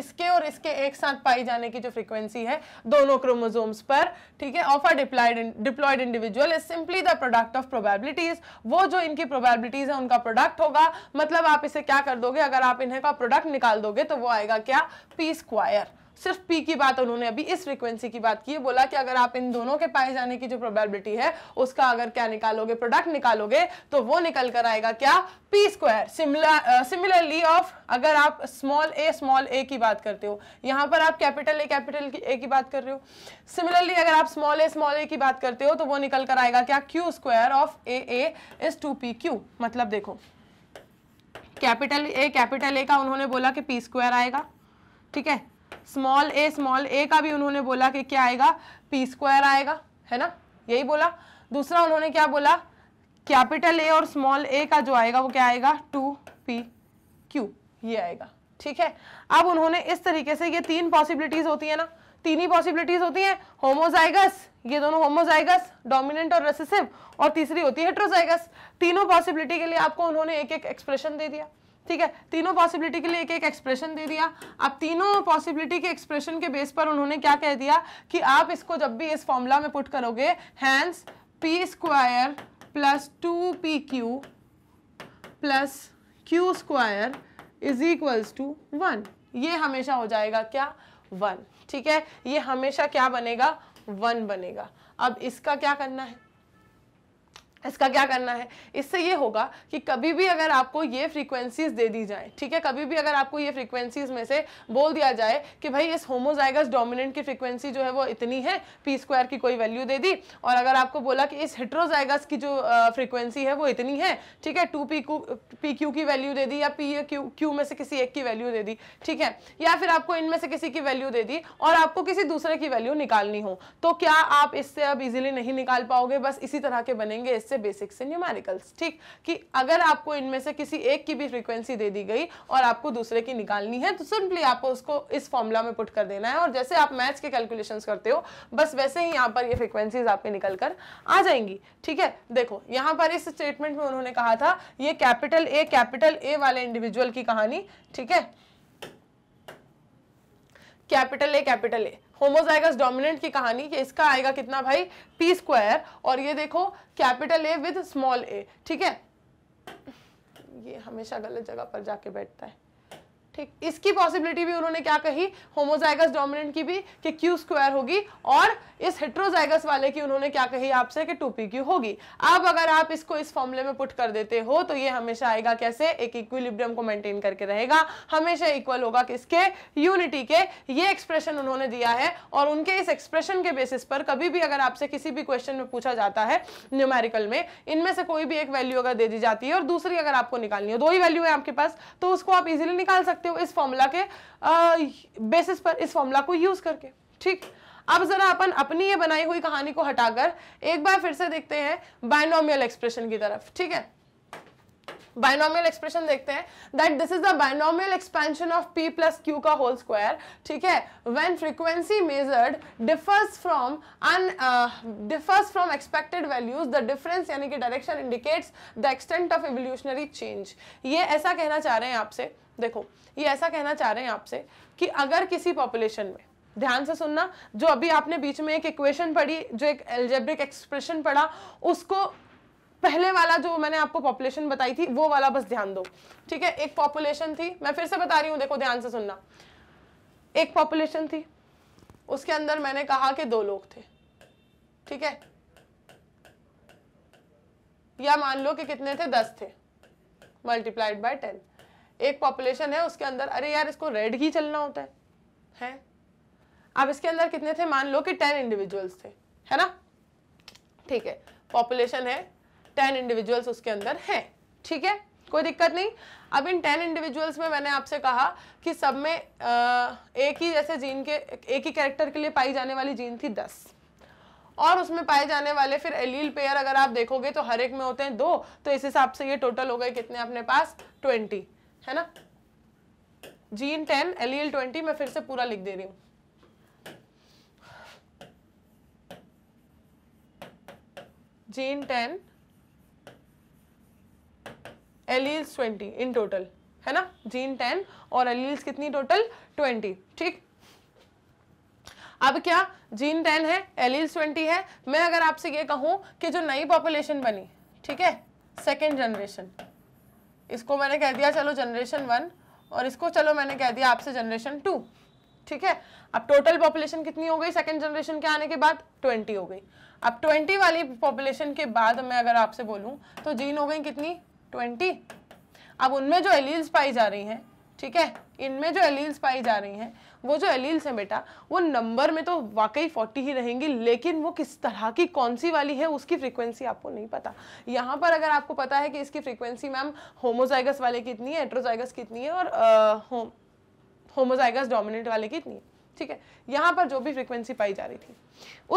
इसके और इसके एक साथ पाई जाने की जो फ्रीक्वेंसी है दोनों क्रोमोसोम्स पर ठीक है of a diploid diploid individual is simply the product of probabilities वो जो इनकी प्रोबेबिलिटीज है उनका प्रोडक्ट होगा मतलब आप इसे क्या कर दोगे अगर आप इन्हें का प्रोडक्ट निकाल दोगे तो वो आएगा क्या पी स्क्वायर सिर्फ पी की बात उन्होंने अभी इस फ्रीक्वेंसी की बात की है बोला कि अगर आप इन दोनों के पाए जाने की जो प्रोबेबिलिटी है उसका अगर क्या निकालोगे प्रोडक्ट निकालोगे तो वो निकल कर आएगा क्या पी स्क्वायर सिमिलरली ऑफ अगर आप स्मॉल ए स्मॉल ए की बात करते हो यहां पर आप कैपिटल ए कैपिटल ए की बात कर रहे हो सिमिलरली अगर आप स्मॉल ए स्मॉल ए की बात करते हो तो वो निकल कर आएगा क्या q square of A A is two p q मतलब देखो कैपिटल ए कैपिटल ए का उन्होंने बोला कि पी स्क्वायर आएगा ठीक है स्मॉल ए स्मॉल ए का भी उन्होंने बोला कि क्या आएगा पी स्क्वायर आएगा है ना यही बोला दूसरा उन्होंने क्या बोला कैपिटल ए और स्मॉल ए का जो आएगा वो क्या आएगा टू पी क्यू ये आएगा ठीक है अब उन्होंने इस तरीके से ये तीन पॉसिबिलिटीज होती है ना तीन ही पॉसिबिलिटीज होती हैं होमोजाइगस ये दोनों होमोजाइगस डोमिनेंट और रेसेसिव और तीसरी होती है हेट्रोजाइगस तीनों पॉसिबिलिटी के लिए आपको उन्होंने एक एक एक्सप्रेशन दे दिया ठीक है तीनों पॉसिबिलिटी के लिए एक एक एक्सप्रेशन दे दिया अब तीनों पॉसिबिलिटी के एक्सप्रेशन के बेस पर उन्होंने क्या कह दिया कि आप इसको जब भी इस फॉर्मूला में पुट करोगे hence p square plus two p q plus q square is equals to one ये हमेशा हो जाएगा क्या वन ठीक है ये हमेशा क्या बनेगा वन बनेगा अब इसका क्या करना है इसका क्या करना है इससे ये होगा कि कभी भी अगर आपको ये फ्रीक्वेंसीज दे दी जाए ठीक है कभी भी अगर आपको ये फ्रीक्वेंसीज में से बोल दिया जाए कि भाई इस होमोजाइगस डोमिनेंट की फ्रीक्वेंसी जो है वो इतनी है पी स्क्वायर की कोई वैल्यू दे दी और अगर आपको बोला कि इस हिट्रोजाइगस की जो फ्रीक्वेंसी है वो इतनी है ठीक है two p q p q की वैल्यू दे दी या पी क्यू क्यू में से किसी एक की वैल्यू दे दी ठीक है या फिर आपको इनमें से किसी की वैल्यू दे दी और आपको किसी दूसरे की वैल्यू निकालनी हो तो क्या आप इससे अब इजिली नहीं निकाल पाओगे बस इसी तरह के बनेंगे इससे से बेसिक से न्यूमेरिकल्स ठीक कि अगर आपको इनमें से किसी एक की भी फ्रीक्वेंसी दे दी गई और आपको दूसरे की निकालनी है तो सिंपली आपको उसको इस फॉर्मूला में पुट कर देना है और जैसे आप मैथ्स के कैलकुलेशन करते हो बस वैसे ही यहाँ पर ये फ्रिक्वेंसीज आपके निकल कर आ जाएंगी ठीक है देखो यहाँ पर इस स्टेटमेंट में उन्होंने कहा था ये कैपिटल ए कैपिटल ए वाले इंडिविजुअल की कहानी ठीक है capital A capital A homozygous dominant की कहानी कि इसका आएगा कितना भाई पी स्क्वायर और ये देखो capital A with small A ठीक है ये हमेशा गलत जगह पर जाके बैठता है ठीक इसकी पॉसिबिलिटी भी उन्होंने क्या कही होमोजाइगस डोमिनेंट की भी कि क्यू स्क्वायर होगी और इस हेट्रोजाइगस वाले की उन्होंने क्या कही आपसे कि टू पी क्यू होगी अब अगर आप इसको इस फॉर्मूले में पुट कर देते हो तो ये हमेशा आएगा कैसे एक इक्विलिब्रियम को मेंटेन करके रहेगा हमेशा इक्वल होगा किसके यूनिटी के ये एक्सप्रेशन उन्होंने दिया है और उनके इस एक्सप्रेशन के बेसिस पर कभी भी अगर आपसे किसी भी क्वेश्चन में पूछा जाता है न्यूमेरिकल में इनमें से कोई भी एक वैल्यू अगर दे दी जाती है और दूसरी अगर आपको निकालनी हो दो ही वैल्यू है आपके पास तो उसको आप इजिली निकाल सकते सकते हो इस फॉर्मूला के बेसिस पर इस फॉर्मूला को यूज करके ठीक अब जरा अपन अपनी ये बनाई हुई कहानी को हटाकर एक बार फिर से देखते हैं बायनोमियल एक्सप्रेशन की तरफ ठीक है बाइनॉमियल एक्सप्रेशन देखते हैं that this is the binomial expansion of p plus q का होल स्क्वायर ठीक है when frequency measured differs from an differs from expected values the difference यानी कि direction indicates the extent of evolutionary change ये ऐसा कहना चाह रहे हैं आपसे देखो ये ऐसा कहना चाह रहे हैं आपसे कि अगर किसी पॉपुलेशन में ध्यान से सुनना जो अभी आपने बीच में एक इक्वेशन पढ़ी जो एक एल्जेब्रिक एक्सप्रेशन पढ़ा उसको पहले वाला जो मैंने आपको पॉपुलेशन बताई थी वो वाला बस ध्यान दो ठीक है एक पॉपुलेशन थी मैं फिर से बता रही हूँ देखो ध्यान से सुनना एक पॉपुलेशन थी उसके अंदर मैंने कहा कि दो लोग थे ठीक है या मान लो कि कितने थे दस थे मल्टीप्लाइड बाय टेन एक पॉपुलेशन है उसके अंदर अरे यार इसको रेड ही चलना होता है हैं अब इसके अंदर कितने थे मान लो कि टेन इंडिविजुअल्स थे है ना ठीक है पॉपुलेशन है टेन इंडिविजुअल्स उसके अंदर हैं ठीक है कोई दिक्कत नहीं अब इन टेन इंडिविजुअल्स में मैंने आपसे कहा कि सब में एक ही जैसे जीन के एक ही कैरेक्टर के लिए पाई जाने वाली जीन थी दस और उसमें पाए जाने वाले फिर एलील पेयर अगर आप देखोगे तो हर एक में होते हैं दो तो इस हिसाब से ये टोटल हो गए कितने अपने पास ट्वेंटी है ना जीन टेन एलील ट्वेंटी मैं फिर से पूरा लिख दे रही हूं gene ten alleles twenty in total है ना जीन टेन और एलील्स कितनी टोटल ट्वेंटी ठीक अब क्या जीन टेन है एलील्स ट्वेंटी है मैं अगर आपसे ये कहूं कि जो नई पॉपुलेशन बनी ठीक है सेकेंड जनरेशन इसको मैंने कह दिया चलो जनरेशन वन और इसको चलो मैंने कह दिया आपसे जनरेशन टू ठीक है अब टोटल पॉपुलेशन कितनी हो गई सेकेंड जनरेशन के आने के बाद ट्वेंटी हो गई अब ट्वेंटी वाली पॉपुलेशन के बाद मैं अगर आपसे बोलूँ तो जीन हो गई कितनी ट्वेंटी अब उनमें जो एलील्स पाई जा रही हैं ठीक है इनमें जो एलील्स पाई जा रही हैं वो जो एलील्स हैं बेटा वो नंबर में तो वाकई फोर्टी ही रहेंगी लेकिन वो किस तरह की कौन सी वाली है उसकी फ्रीक्वेंसी आपको नहीं पता यहाँ पर अगर आपको पता है कि इसकी फ्रीक्वेंसी मैम होमोजाइगस वाले कितनी है एट्रोजाइगस कितनी है और होम होमोजाइगस डोमिनेंट वाले कितनी है ठीक है यहाँ पर जो भी फ्रिक्वेंसी पाई जा रही थी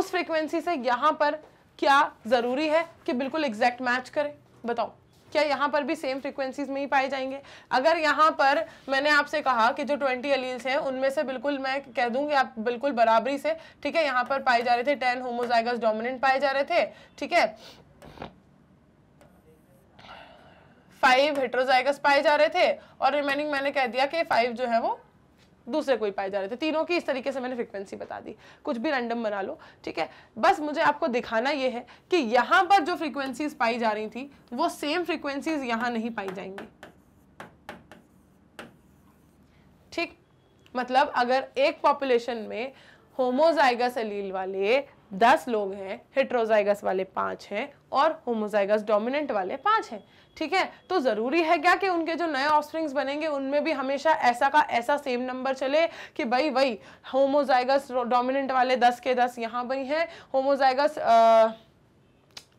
उस फ्रिक्वेंसी से यहाँ पर क्या ज़रूरी है कि बिल्कुल एग्जैक्ट मैच करें बताओ क्या यहाँ पर भी सेम फ्रिक्वेंसीज में ही पाए जाएंगे अगर यहाँ पर मैंने आपसे कहा कि जो ट्वेंटी अलील्स हैं उनमें से बिल्कुल मैं कह दूँगी आप बिल्कुल बराबरी से ठीक है यहाँ पर पाए जा रहे थे टेन होमोजाइगस डोमिनेंट पाए जा रहे थे ठीक है फाइव हेट्रोजाइगस पाए जा रहे थे और रिमेनिंग मैंने कह दिया कि फाइव जो है वो दूसरे कोई पाए जा रहे थे तीनों की इस तरीके से मैंने फ्रिक्वेंसी बता दी कुछ भी रैंडम बना लो ठीक है बस मुझे आपको दिखाना ये है कि यहाँ पर जो फ्रिक्वेंसीज पाई जा रही थी वो सेम फ्रिक्वेंसीज यहाँ नहीं पाई जाएंगी ठीक मतलब अगर एक पॉपुलेशन में होमोजाइगस एलील वाले दस लोग हैं हेट्रोजाइगस वाले पांच हैं और होमोजाइगस डोमिनेंट वाले पांच हैं ठीक है तो ज़रूरी है क्या कि उनके जो नए ऑफस्प्रिंग्स बनेंगे उनमें भी हमेशा ऐसा का ऐसा सेम नंबर चले कि भाई वही होमोजाइगस डोमिनेंट वाले दस के दस यहाँ भाई हैं होमोजाइगस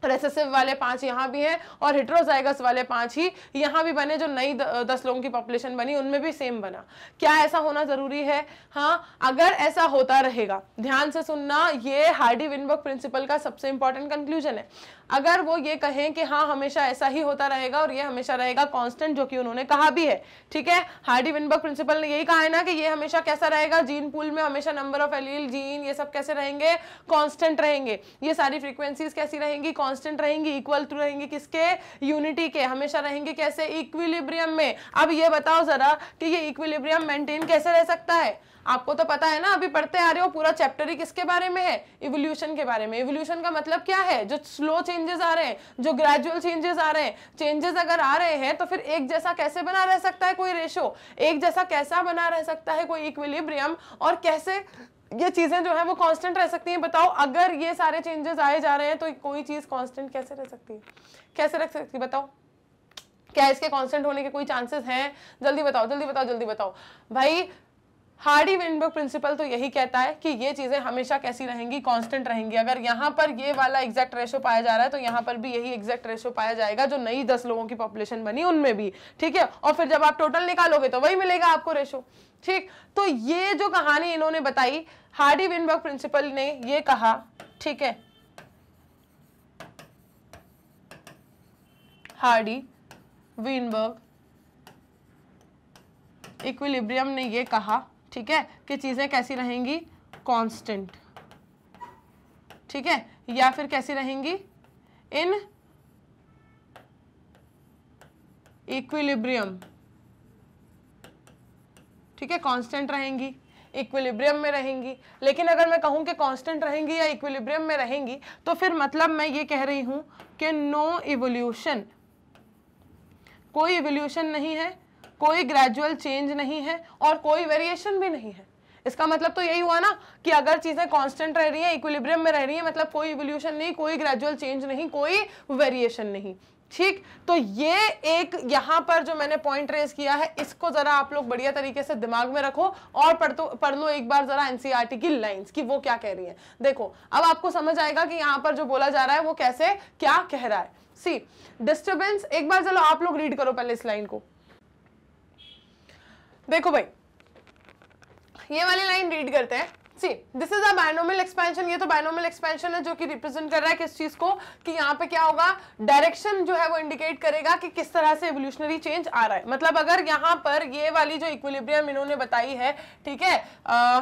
रेसेसिव वाले पांच यहाँ भी हैं और हिट्रोजाइगस वाले पांच ही यहाँ भी बने जो नई दस लोगों की पॉपुलेशन बनी उनमें भी सेम बना क्या ऐसा होना ज़रूरी है हाँ अगर ऐसा होता रहेगा ध्यान से सुनना ये हार्डी विनबर्ग प्रिंसिपल का सबसे इंपॉर्टेंट कंक्लूजन है अगर वो ये कहें कि हाँ हमेशा ऐसा ही होता रहेगा और ये हमेशा रहेगा कांस्टेंट जो कि उन्होंने कहा भी है ठीक है हार्डी विनबर्ग प्रिंसिपल ने यही कहा है ना कि ये हमेशा कैसा रहेगा जीन पूल में हमेशा नंबर ऑफ एलील जीन ये सब कैसे रहेंगे कांस्टेंट रहेंगे ये सारी फ्रीक्वेंसीज कैसी रहेंगी कॉन्स्टेंट रहेंगी इक्वल टू रहेंगी किसके यूनिटी के हमेशा रहेंगे कैसे इक्विलिब्रियम में अब ये बताओ जरा कि ये इक्विलिब्रियम मेंटेन कैसे रह सकता है आपको तो पता है ना अभी पढ़ते आ रहे हो पूरा चैप्टर ही किसके बारे में है इवोल्यूशन के बारे में इवोल्यूशन का मतलब क्या है जो स्लो चेंज चेंजेस आ रहे हैं जो ग्रेजुअल चेंजेस आ रहे हैं चेंजेस अगर आ रहे हैं तो फिर एक जैसा कैसे बना रह सकता है कोई रेशो एक जैसा कैसा बना रह सकता है कोई इक्विलिब्रियम और कैसे ये चीज़ें जो है वो कांस्टेंट रह सकती हैं बताओ अगर ये सारे चेंजेस आए जा रहे हैं तो कोई चीज़ कांस्टेंट कैसे रह सकती है कैसे रख सकती बताओ क्या इसके कांस्टेंट होने के कोई चांसेस हैं जल्दी बताओ जल्दी बताओ जल्दी बताओ भाई हार्डी विनबर्ग प्रिंसिपल तो यही कहता है कि ये चीज़ें हमेशा कैसी रहेंगी कांस्टेंट रहेंगी अगर यहाँ पर ये वाला एग्जैक्ट रेशो पाया जा रहा है तो यहाँ पर भी यही एग्जैक्ट रेशो पाया जाएगा जो नई दस लोगों की पॉपुलेशन बनी उनमें भी ठीक है और फिर जब आप टोटल निकालोगे तो वही मिलेगा आपको रेशो ठीक तो ये जो कहानी इन्होंने बताई हार्डी विंडबर्ग प्रिंसिपल ने ये कहा ठीक है हार्डी विनबर्ग इक्विलिब्रियम ने ये कहा ठीक है कि चीज़ें कैसी रहेंगी कांस्टेंट ठीक है या फिर कैसी रहेंगी इन इक्विलिब्रियम ठीक है कांस्टेंट रहेंगी इक्विलिब्रियम में रहेंगी लेकिन अगर मैं कहूं कि कांस्टेंट रहेंगी या इक्विलिब्रियम में रहेंगी तो फिर मतलब मैं ये कह रही हूं कि नो इवोल्यूशन कोई इवोल्यूशन नहीं है कोई ग्रेजुअल चेंज नहीं है और कोई वेरिएशन भी नहीं है इसका मतलब तो यही हुआ ना कि अगर चीज़ें कांस्टेंट रह रही हैं इक्विलिब्रियम में रह रही हैं मतलब कोई इवोल्यूशन नहीं कोई ग्रेजुअल चेंज नहीं कोई वेरिएशन नहीं ठीक तो ये एक यहां पर जो मैंने पॉइंट रेस किया है इसको जरा आप लोग बढ़िया तरीके से दिमाग में रखो और पढ़ तो पढ़ लो एक बार जरा एनसीईआरटी e की लाइंस की वो क्या कह रही है देखो अब आपको समझ आएगा कि यहाँ पर जो बोला जा रहा है वो कैसे क्या कह रहा है सी डिस्टर्बेंस एक बार चलो आप लोग रीड करो पहले इस लाइन को देखो भाई ये वाली लाइन रीड करते हैं see this is a binomial expansion ये तो बायनोमल एक्सपेंशन है जो कि रिप्रेजेंट कर रहा है किस चीज़ को कि यहाँ पे क्या होगा डायरेक्शन जो है वो इंडिकेट करेगा कि किस तरह से एवोल्यूशनरी चेंज आ रहा है मतलब अगर यहाँ पर ये वाली जो इक्विलिब्रियम इन्होंने बताई है ठीक है ah,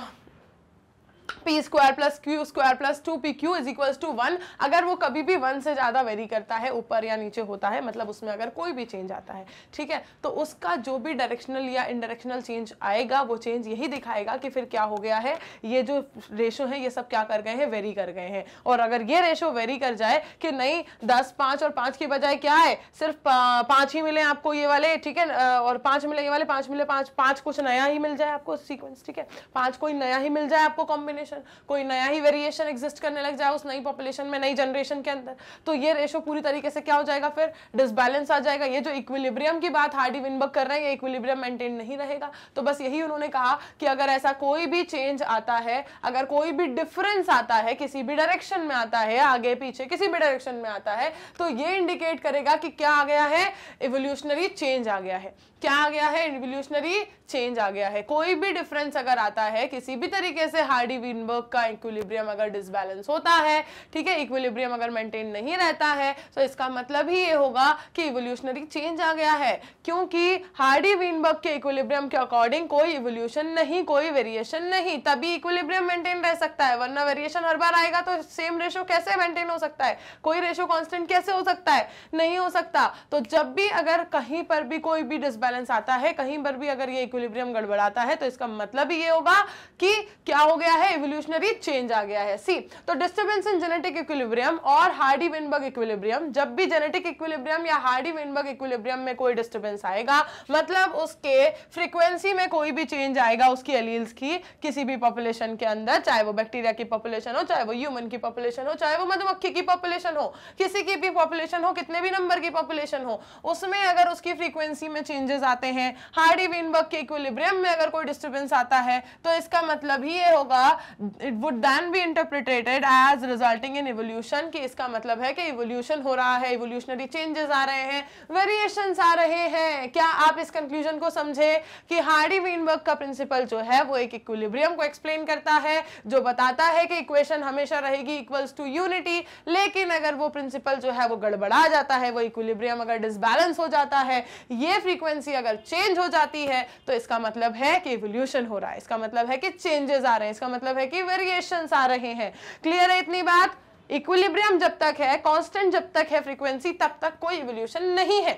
p square plus q square plus two p q is equal to one अगर वो कभी भी वन से ज़्यादा वेरी करता है ऊपर या नीचे होता है मतलब उसमें अगर कोई भी चेंज आता है ठीक है तो उसका जो भी डायरेक्शनल या इनडायरेक्शनल चेंज आएगा वो चेंज यही दिखाएगा कि फिर क्या हो गया है ये जो रेशो है ये सब क्या कर गए हैं वेरी कर गए हैं और अगर ये रेशो वेरी कर जाए कि नहीं दस पाँच और पाँच की बजाय क्या है सिर्फ पाँच ही मिले आपको ये वाले ठीक है और पाँच मिले ये वाले पाँच मिले पाँच पाँच कुछ नया ही मिल जाए आपको सीक्वेंस ठीक है पाँच कोई नया ही मिल जाए आपको कॉम्बिनेशन पॉपुलेशन कोई नया ही वेरिएशन एग्जिस्ट करने लग जाए उस नई पॉपुलेशन में नई जनरेशन के अंदर तो ये रेशो पूरी तरीके से क्या हो जाएगा फिर डिसबैलेंस आ जाएगा ये जो इक्विलिब्रियम की बात हार्डी विनबर्ग कर रहे हैं ये इक्विलिब्रियम मेंटेन नहीं रहेगा तो बस यही उन्होंने कहा कि अगर ऐसा कोई भी चेंज आता है अगर कोई भी डिफरेंस आता है किसी भी डायरेक्शन में आता है आगे पीछे किसी भी डायरेक्शन में आता है तो ये इंडिकेट करेगा कि क्या आ गया है इवोल्यूशनरी चेंज आ गया है क्या आ गया है इवोल्यूशनरी चेंज आ गया है कोई भी डिफरेंस अगर आता है किसी भी तरीके से हार्डी वीनबर्ग का इक्विलिब्रियम अगर डिसबैलेंस होता है ठीक है इक्विलिब्रियम अगर मेंटेन नहीं रहता है तो इसका मतलब ही ये होगा कि इवोल्यूशनरी चेंज आ गया है क्योंकि हार्डी वीनबर्ग के इक्विलिब्रियम के अकॉर्डिंग कोई इवोल्यूशन नहीं कोई वेरिएशन नहीं तभी इक्विलिब्रियम मेंटेन रह सकता है वरना वेरिएशन हर बार आएगा तो सेम रेशो कैसे मेंटेन हो सकता है कोई रेशो कॉन्स्टेंट कैसे हो सकता है नहीं हो सकता तो जब भी अगर कहीं पर भी कोई भी डिसबैलेंस आता है कहीं पर भी अगर ये इक्विलिब्रियम गड़बड़ाता है तो इसका मतलब ये होगा कि क्या हो गया है इवोल्यूशनरी चेंज आ गया है सी तो डिस्टर्बेंस इन जेनेटिक इक्विलिब्रियम और हार्डी विनबर्ग इक्विलिब्रियम जब भी जेनेटिक इक्विलिब्रियम या हार्डी विनबर्ग इक्विलिब्रियम में कोई डिस्टर्बेंस आएगा मतलब उसके फ्रीक्वेंसी में कोई भी चेंज आएगा उसकी एलील्स की किसी भी पॉपुलेशन के अंदर चाहे वो बैक्टीरिया की पॉपुलेशन हो चाहे वो ह्यूमन की पॉपुलेशन हो चाहे वो मधुमक्खी की पॉपुलेशन हो किसी की भी पॉपुलेशन हो कितने भी नंबर की पॉपुलेशन हो उसमें अगर उसकी फ्रीक्वेंसी में चेंजेस आते हैं हार्डी विनबर्ग के इक्विलिब्रियम में अगर कोई डिस्टर्बेंस आता है तो इसका मतलब ही ये होगा it would then be interpreted as resulting in evolution कि इसका मतलब है कि इवोल्यूशन हो रहा है इवोल्यूशनरी चेंजेस आ रहे हैं वेरिएशन आ रहे हैं क्या आप इस कंक्लूजन को समझे कि हार्डी वीनबर्ग का प्रिंसिपल जो है वो एक इक्विलिब्रियम को एक्सप्लेन करता है जो बताता है कि इक्वेशन हमेशा रहेगी इक्वल्स टू यूनिटी लेकिन अगर वो प्रिंसिपल जो है वो गड़बड़ा जाता है वो इक्विलिब्रियम अगर डिसबैलेंस हो जाता है ये फ्रीक्वेंसी अगर चेंज हो जाती है तो इसका मतलब है कि इवोल्यूशन हो रहा है इसका मतलब है कि चेंजेस आ रहे हैं इसका मतलब मतलब है कि वेरिएशन आ रहे हैं क्लियर है इतनी बात इक्विलिब्रियम जब तक है कॉन्स्टेंट जब तक है फ्रीक्वेंसी तब तक कोई इवोल्यूशन नहीं है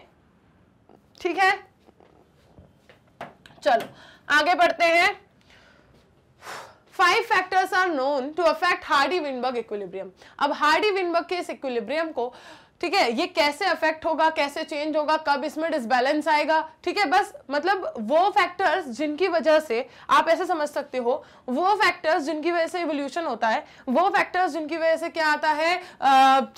ठीक है चलो आगे बढ़ते हैं five factors are known to affect Hardy Weinberg equilibrium अब हार्डी विनबर्ग के इस इक्विलिब्रियम को ठीक है ये कैसे अफेक्ट होगा कैसे चेंज होगा कब इसमें डिसबैलेंस आएगा ठीक है बस मतलब वो फैक्टर्स जिनकी वजह से आप ऐसे समझ सकते हो वो फैक्टर्स जिनकी वजह से इवोल्यूशन होता है वो फैक्टर्स जिनकी वजह से क्या आता है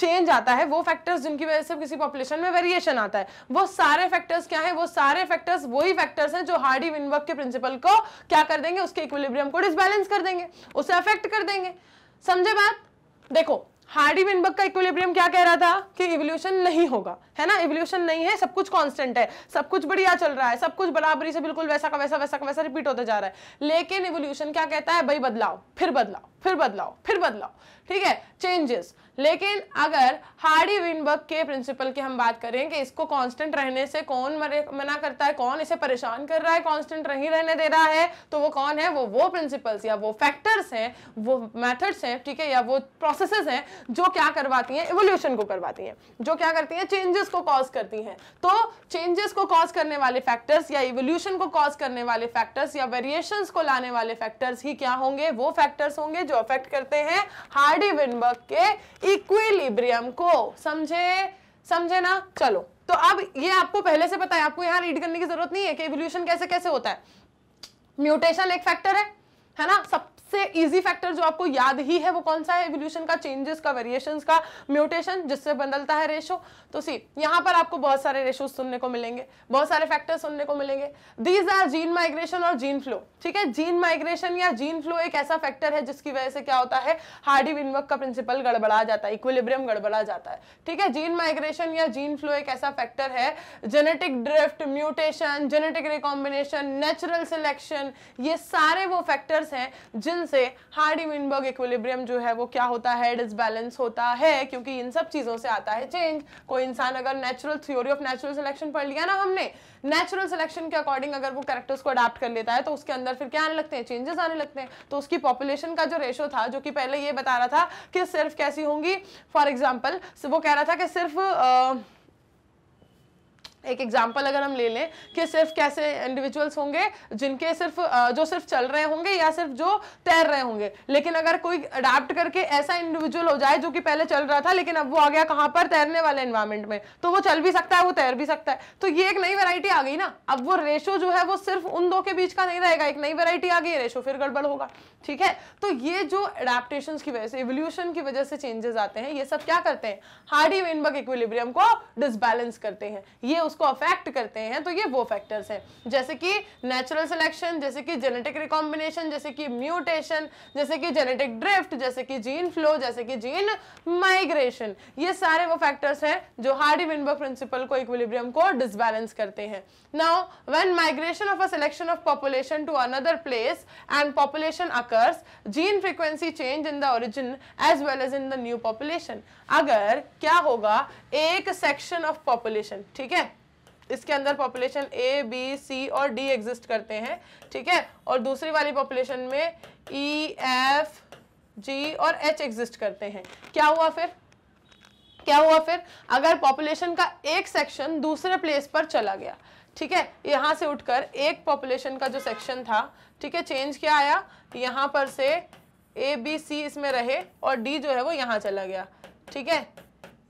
चेंज आता है वो फैक्टर्स जिनकी वजह से किसी पॉपुलेशन में वेरिएशन आता है वो सारे फैक्टर्स क्या है वो सारे फैक्टर्स वही फैक्टर्स हैं जो हार्डी विनवर्क के प्रिंसिपल को क्या कर देंगे उसके इक्विलिब्रियम को डिसबैलेंस कर देंगे उसे अफेक्ट कर देंगे समझे बात देखो हार्डी विनबर्ग का इक्विलिब्रियम क्या कह रहा था कि इवोल्यूशन नहीं होगा है ना इवोल्यूशन नहीं है सब कुछ कांस्टेंट है सब कुछ बढ़िया चल रहा है सब कुछ बराबरी से बिल्कुल वैसा का वैसा वैसा का वैसा रिपीट होता जा रहा है लेकिन इवोल्यूशन क्या कहता है भाई बदलाव फिर बदलाव फिर बदलाव फिर बदलाव ठीक है चेंजेस लेकिन अगर हार्डी विनबर्ग के प्रिंसिपल की हम बात करें कि इसको कांस्टेंट रहने से कौन मना करता है कौन इसे परेशान कर रहा है कांस्टेंट नहीं रहने दे रहा है तो वो कौन है वो वो प्रिंसिपल्स या वो फैक्टर्स हैं वो मेथड्स हैं ठीक है या वो प्रोसेसेस हैं जो क्या करवाती हैं इवोल्यूशन को करवाती हैं जो क्या करती हैं चेंजेस को कॉज करती हैं तो चेंजेस को कॉज करने वाले फैक्टर्स या इवोल्यूशन को कॉज करने वाले फैक्टर्स या वेरिएशन को लाने वाले फैक्टर्स ही क्या होंगे वो फैक्टर्स होंगे जो अफेक्ट करते हैं हार्डी विनबर्ग के इक्विलिब्रियम को समझे समझे ना चलो तो अब ये आपको पहले से पता है आपको यहां रीड करने की जरूरत नहीं है कि एवोल्यूशन कैसे कैसे होता है म्यूटेशन एक फैक्टर है है ना सबसे इजी फैक्टर जो आपको याद ही है वो कौन सा है एवोल्यूशन का चेंजेस का वेरिएशंस का म्यूटेशन जिससे बदलता है रेशो तो सी यहाँ पर आपको बहुत सारे रेशो सुनने को मिलेंगे बहुत सारे फैक्टर्स सुनने को मिलेंगे दीज आर जीन माइग्रेशन और जीन फ्लो ठीक है जीन माइग्रेशन या जीन फ्लो एक ऐसा फैक्टर है जिसकी वजह से क्या होता है हार्डी विनवर्क का प्रिंसिपल गड़बड़ा जाता है इक्विलिब्रियम गड़बड़ा जाता है ठीक है जीन माइग्रेशन या जीन फ्लो एक ऐसा फैक्टर है genetic drift mutation genetic recombination natural selection ये सारे वो फैक्टर्स फैक्टर्स हैं जिनसे हार्डी विनबर्ग इक्विलिब्रियम जो है वो क्या होता है डिसबैलेंस होता है क्योंकि इन सब चीज़ों से आता है चेंज कोई इंसान अगर natural theory of natural selection पढ़ लिया ना हमने नेचुरल सिलेक्शन के अकॉर्डिंग अगर वो करेक्टर्स को अडाप्ट कर लेता है तो उसके अंदर फिर क्या आने लगते हैं चेंजेस आने लगते हैं तो उसकी पॉपुलेशन का जो रेशो था जो कि पहले ये बता रहा था कि सिर्फ कैसी होंगी फॉर एग्जाम्पल वो कह रहा था कि सिर्फ आ, एक एग्जाम्पल अगर हम ले लें कि सिर्फ कैसे इंडिविजुअल्स होंगे जिनके सिर्फ जो सिर्फ चल रहे होंगे या सिर्फ जो तैर रहे होंगे लेकिन अगर कोई अडाप्ट करके ऐसा इंडिविजुअल हो जाए जो कि पहले चल रहा था लेकिन अब वो आ गया कहाँ पर तैरने वाले इन्वायरमेंट में तो वो चल भी सकता है वो तैर भी सकता है तो ये एक नई वेराइटी आ गई ना अब वो रेशो जो है वो सिर्फ उन दो के बीच का नहीं रहेगा एक नई वेराइटी आ गई रेशो फिर गड़बड़ होगा ठीक है तो ये जो अडाप्टेशन की वजह से एवोल्यूशन की वजह से चेंजेस आते हैं ये सब क्या करते हैं हार्डी वेनबर्ग इक्विलिब्रियम को डिसबैलेंस करते हैं ये उसको अफेक्ट करते हैं तो ये वो फैक्टर्स हैं जैसे कि नेचुरल सिलेक्शन जैसे कि जेनेटिक रिकॉम्बिनेशन जैसे कि म्यूटेशन जैसे कि जेनेटिक ड्रिफ्ट जैसे कि जीन फ्लो जैसे कि जीन माइग्रेशन ये सारे वो फैक्टर्स हैं जो हार्डी विनबर्ग प्रिंसिपल को इक्विलिब्रियम को डिसबैलेंस करते हैं now when migration of a selection of population to another place and population occurs gene frequency change in the origin as well as in the new population अगर क्या होगा एक section of population ठीक है इसके अंदर पॉपुलेशन ए बी सी और D exist करते हैं ठीक है और दूसरी वाली पॉपुलेशन में ई एफ जी और एच एग्जिस्ट करते हैं क्या हुआ फिर क्या हुआ फिर अगर पॉपुलेशन का एक सेक्शन दूसरे प्लेस पर चला गया ठीक है यहां से उठकर एक पॉपुलेशन का जो सेक्शन था ठीक है चेंज क्या आया यहां पर से ए बी सी इसमें रहे और डी जो है वो यहाँ चला गया ठीक है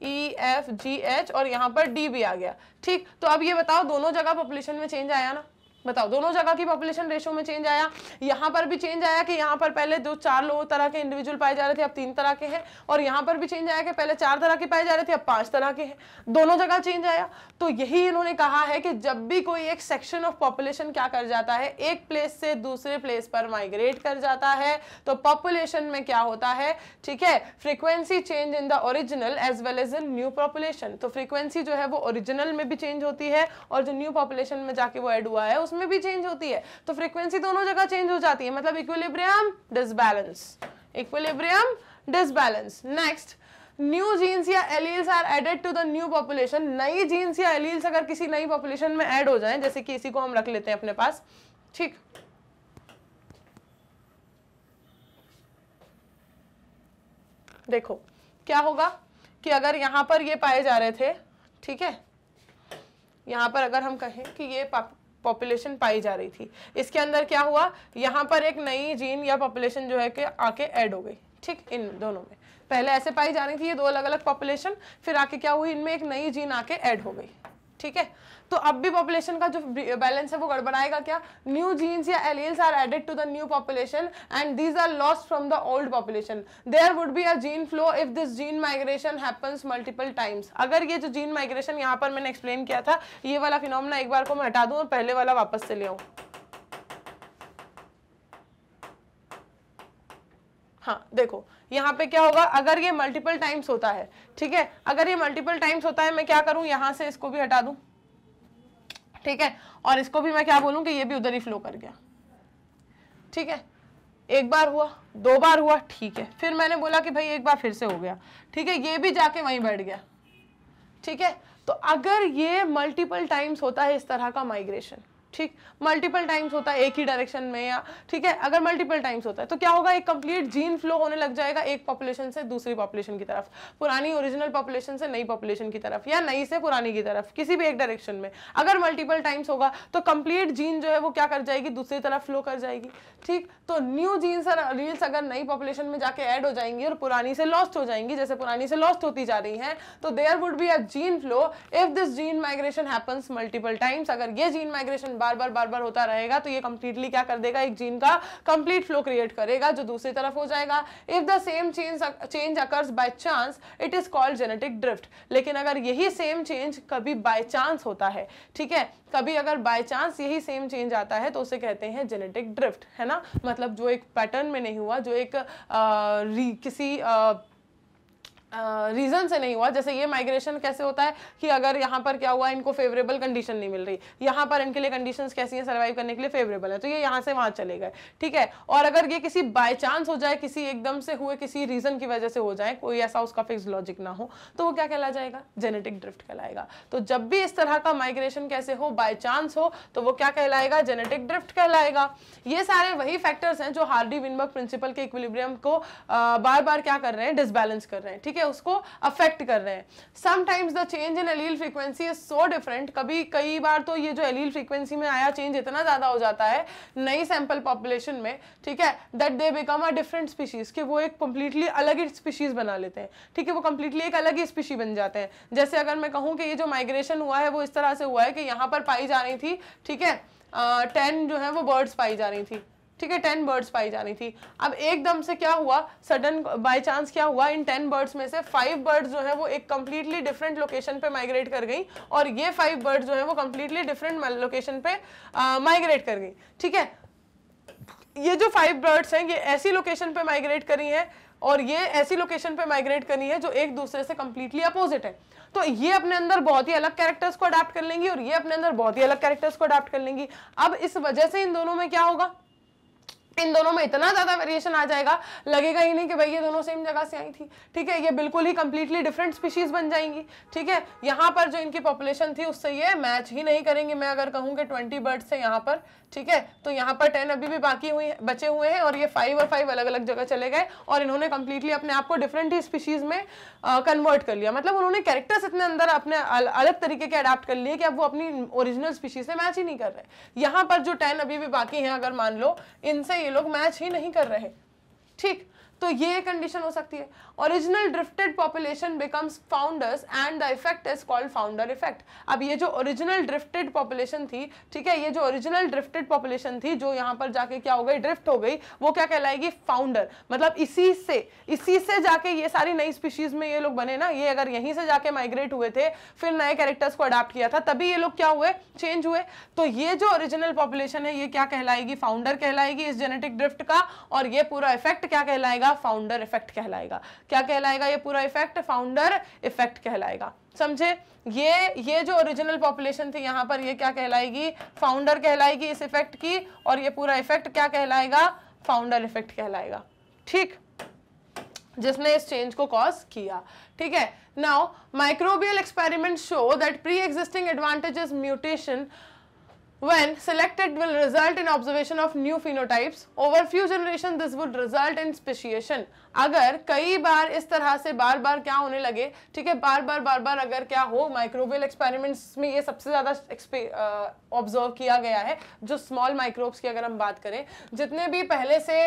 ई एफ जी एच और यहाँ पर डी भी आ गया ठीक तो अब ये बताओ दोनों जगह पॉपुलेशन में चेंज आया ना बताओ दोनों जगह की पॉपुलेशन रेशो में चेंज आया यहाँ पर भी चेंज आया कि यहाँ पर पहले दो चार लोगों तरह के इंडिविजुअल पाए जा रहे थे अब तीन तरह के हैं और यहाँ पर भी चेंज आया कि पहले चार तरह के पाए जा रहे थे अब पांच तरह के हैं दोनों जगह चेंज आया तो यही इन्होंने कहा है कि जब भी कोई एक सेक्शन ऑफ पॉपुलेशन क्या कर जाता है एक प्लेस से दूसरे प्लेस पर माइग्रेट कर जाता है तो पॉपुलेशन में क्या होता है ठीक है frequency change in the original as well as in new population तो फ्रीक्वेंसी जो है वो ओरिजिनल में भी चेंज होती है और जो न्यू पॉपुलेशन में जाके वो एड हुआ है उसमें में भी चेंज होती है तो फ्रीक्वेंसी दोनों जगह चेंज हो जाती है मतलब equilibrium disbalance equilibrium disbalance next new genes या alleles are added to the new population नई जीन्स या एलील्स अगर किसी नई पॉपुलेशन में एड हो जाए जैसे कि इसी को हम रख लेते हैं अपने पास ठीक देखो क्या होगा कि अगर यहां पर ये पाए जा रहे थे ठीक है यहां पर अगर हम कहें कि ये पॉपुलेशन पाई जा रही थी इसके अंदर क्या हुआ यहाँ पर एक नई जीन या पॉपुलेशन जो है कि आके ऐड हो गई ठीक इन दोनों में पहले ऐसे पाई जा रही थी ये दो अलग अलग पॉपुलेशन फिर आके क्या हुई इनमें एक नई जीन आके ऐड हो गई ठीक है तो अब भी पॉपुलेशन का जो बैलेंस है वो गड़बड़ाएगा क्या न्यू जीन्स या alleles are added to the new population and these are lost from the old population there would be a gene flow if this gene migration happens multiple times अगर ये जो gene migration यहाँ पर मैंने explain किया था ये वाला फिनोमना एक बार को मैं हटा दूँ और पहले वाला वापस से ले आऊँ हाँ देखो यहाँ पे क्या होगा अगर ये मल्टीपल टाइम्स होता है ठीक है अगर ये मल्टीपल टाइम्स होता है मैं क्या करूं यहां से इसको भी हटा दूं ठीक है और इसको भी मैं क्या बोलूँ कि ये भी उधर ही फ्लो कर गया ठीक है एक बार हुआ दो बार हुआ ठीक है फिर मैंने बोला कि भाई एक बार फिर से हो गया ठीक है ये भी जाके वहीं बैठ गया ठीक है तो अगर ये मल्टीपल टाइम्स होता है इस तरह का माइग्रेशन ठीक मल्टीपल टाइम्स होता है एक ही डायरेक्शन में या ठीक है अगर मल्टीपल टाइम्स होता है तो क्या होगा एक कंप्लीट जीन फ्लो होने लग जाएगा एक पॉपुलेशन से दूसरी पॉपुलेशन की तरफ पुरानी ओरिजिनल पॉपुलेशन से नई पॉपुलेशन की तरफ या नई से पुरानी की तरफ किसी भी एक डायरेक्शन में अगर मल्टीपल टाइम्स होगा तो कंप्लीट जीन जो है वो क्या कर जाएगी दूसरी तरफ फ्लो कर जाएगी ठीक तो न्यू जीन्स और रील्स अगर नई पॉपुलेशन में जाके ऐड हो जाएंगी और पुरानी से लॉस्ट हो जाएंगी जैसे पुरानी से लॉस्ट होती जा रही है तो there would be a gene flow if this gene migration happens multiple times अगर ये जीन माइग्रेशन बार बार बार बार होता रहेगा तो ये कंप्लीटली क्या कर देगा एक जीन का कंप्लीट फ्लो क्रिएट करेगा जो दूसरी तरफ हो जाएगा if the same change change occurs by chance it is called genetic drift लेकिन अगर यही सेम चेंज कभी बाय चांस होता है ठीक है कभी अगर बाय चांस यही सेम चेंज आता है तो उसे कहते हैं जेनेटिक ड्रिफ्ट है ना मतलब जो एक पैटर्न में नहीं हुआ जो एक आ, किसी आ, रीज़न uh, से नहीं हुआ जैसे ये माइग्रेशन कैसे होता है कि अगर यहाँ पर क्या हुआ इनको फेवरेबल कंडीशन नहीं मिल रही यहाँ पर इनके लिए कंडीशंस कैसी हैं सर्वाइव करने के लिए फेवरेबल है तो ये यहाँ से वहाँ चले गए ठीक है और अगर ये किसी बाय चांस हो जाए किसी एकदम से हुए किसी रीज़न की वजह से हो जाए कोई ऐसा उसका फिक्स लॉजिक ना हो तो वो क्या कहला जाएगा जेनेटिक ड्रिफ्ट कहलाएगा तो जब भी इस तरह का माइग्रेशन कैसे हो बाय चांस हो तो वो क्या कहलाएगा जेनेटिक ड्रिफ्ट कहलाएगा ये सारे वही फैक्टर्स हैं जो हार्डी विनबर्ग प्रिंसिपल के इक्विलिब्रियम को बार बार क्या कर रहे हैं डिसबैलेंस कर रहे हैं ठीक है ठीक है उसको अफेक्ट कर रहे हैं sometimes the change in allele frequency is so different कभी कई बार तो ये जो एलील फ्रीक्वेंसी में आया चेंज इतना ज़्यादा हो जाता है नई सैम्पल पॉपुलेशन में ठीक है that they become a different species कि वो एक कम्प्लीटली अलग ही स्पीशीज़ बना लेते हैं ठीक है वो कम्प्लीटली एक अलग ही स्पीशी बन जाते हैं जैसे अगर मैं कहूँ कि ये जो माइग्रेशन हुआ है वो इस तरह से हुआ है कि यहाँ पर पाई जा रही थी ठीक है टेन uh, जो है वो बर्ड्स पाई जा रही थी ठीक है टेन बर्ड्स पाई जानी थी अब एकदम से क्या हुआ सडन बाय चांस क्या हुआ इन टेन बर्ड्स में से फाइव बर्ड्स जो है वो एक कम्प्लीटली डिफरेंट लोकेशन पे माइग्रेट कर गई और ये फाइव बर्ड्स जो है वो कम्प्लीटली डिफरेंट लोकेशन पे माइग्रेट कर गई ठीक है ये जो फाइव बर्ड्स हैं ये ऐसी लोकेशन पे माइग्रेट करी हैं और ये ऐसी लोकेशन पे माइग्रेट करनी है जो एक दूसरे से कम्प्लीटली अपोजिट है तो ये अपने अंदर बहुत ही अलग कैरेक्टर्स को अडाप्ट कर लेंगी और ये अपने अंदर बहुत ही अलग कैरेक्टर्स को अडाप्ट कर लेंगी अब इस वजह से इन दोनों में क्या होगा इन दोनों में इतना ज़्यादा वेरिएशन आ जाएगा लगेगा ही नहीं कि भाई ये दोनों सेम जगह से आई थी ठीक है ये बिल्कुल ही कम्प्लीटली डिफरेंट स्पीशीज़ बन जाएंगी ठीक है यहाँ पर जो इनकी पॉपुलेशन थी उससे ये मैच ही नहीं करेंगे मैं अगर कहूँ कि ट्वेंटी बर्ड्स से यहाँ पर ठीक है तो यहाँ पर टेन अभी भी बाकी हुई बचे हुए हैं और ये फाइव और फाइव अलग अलग जगह चले गए और इन्होंने कम्प्लीटली अपने आप को डिफरेंट ही स्पीशीज में कन्वर्ट कर लिया मतलब उन्होंने कैरेक्टर्स इतने अंदर अपने अलग तरीके के अडाप्ट कर लिए कि अब वो अपनी ओरिजिनल स्पीशीज से मैच ही नहीं कर रहे यहाँ पर जो टेन अभी भी बाकी हैं अगर मान लो इनसे ये लोग मैच ही नहीं कर रहे ठीक तो ये कंडीशन हो सकती है original drifted population becomes founders and the effect is called founder effect अब ये जो ओरिजिनल ड्रिफ्टेड पॉपुलेशन थी ठीक है ये जो ओरिजिनल ड्रिफ्टेड पॉपुलेशन थी जो यहाँ पर जाके क्या हो गई ड्रिफ्ट हो गई वो क्या कहलाएगी फाउंडर मतलब इसी से इसी से जाके ये सारी नई स्पीशीज में ये लोग बने ना ये अगर यहीं से जाके माइग्रेट हुए थे फिर नए कैरेक्टर्स को अडाप्ट किया था तभी ये लोग क्या हुए चेंज हुए तो ये जो ओरिजिनल पॉपुलेशन है ये क्या कहलाएगी फाउंडर कहलाएगी इस जेनेटिक ड्रिफ्ट का और ये पूरा इफेक्ट क्या कहलाएगा फाउंडर इफेक्ट कहलाएगा क्या कहलाएगा ये पूरा इफेक्ट फाउंडर इफेक्ट कहलाएगा समझे ये ये जो ओरिजिनल पॉपुलेशन थी यहाँ पर ये क्या कहलाएगी फाउंडर कहलाएगी इस इफेक्ट की और ये पूरा इफेक्ट क्या कहलाएगा फाउंडर इफेक्ट कहलाएगा ठीक जिसने इस चेंज को कॉज किया ठीक है now microbial experiment show that pre existing advantages mutation when selected will result in observation of new phenotypes over few generation this would result in speciation अगर कई बार इस तरह से बार बार क्या होने लगे ठीक है बार बार बार बार अगर क्या हो माइक्रोवेल एक्सपेरिमेंट्स में ये सबसे ज़्यादा ऑब्जर्व किया गया है जो स्मॉल माइक्रोब्स की अगर हम बात करें जितने भी पहले से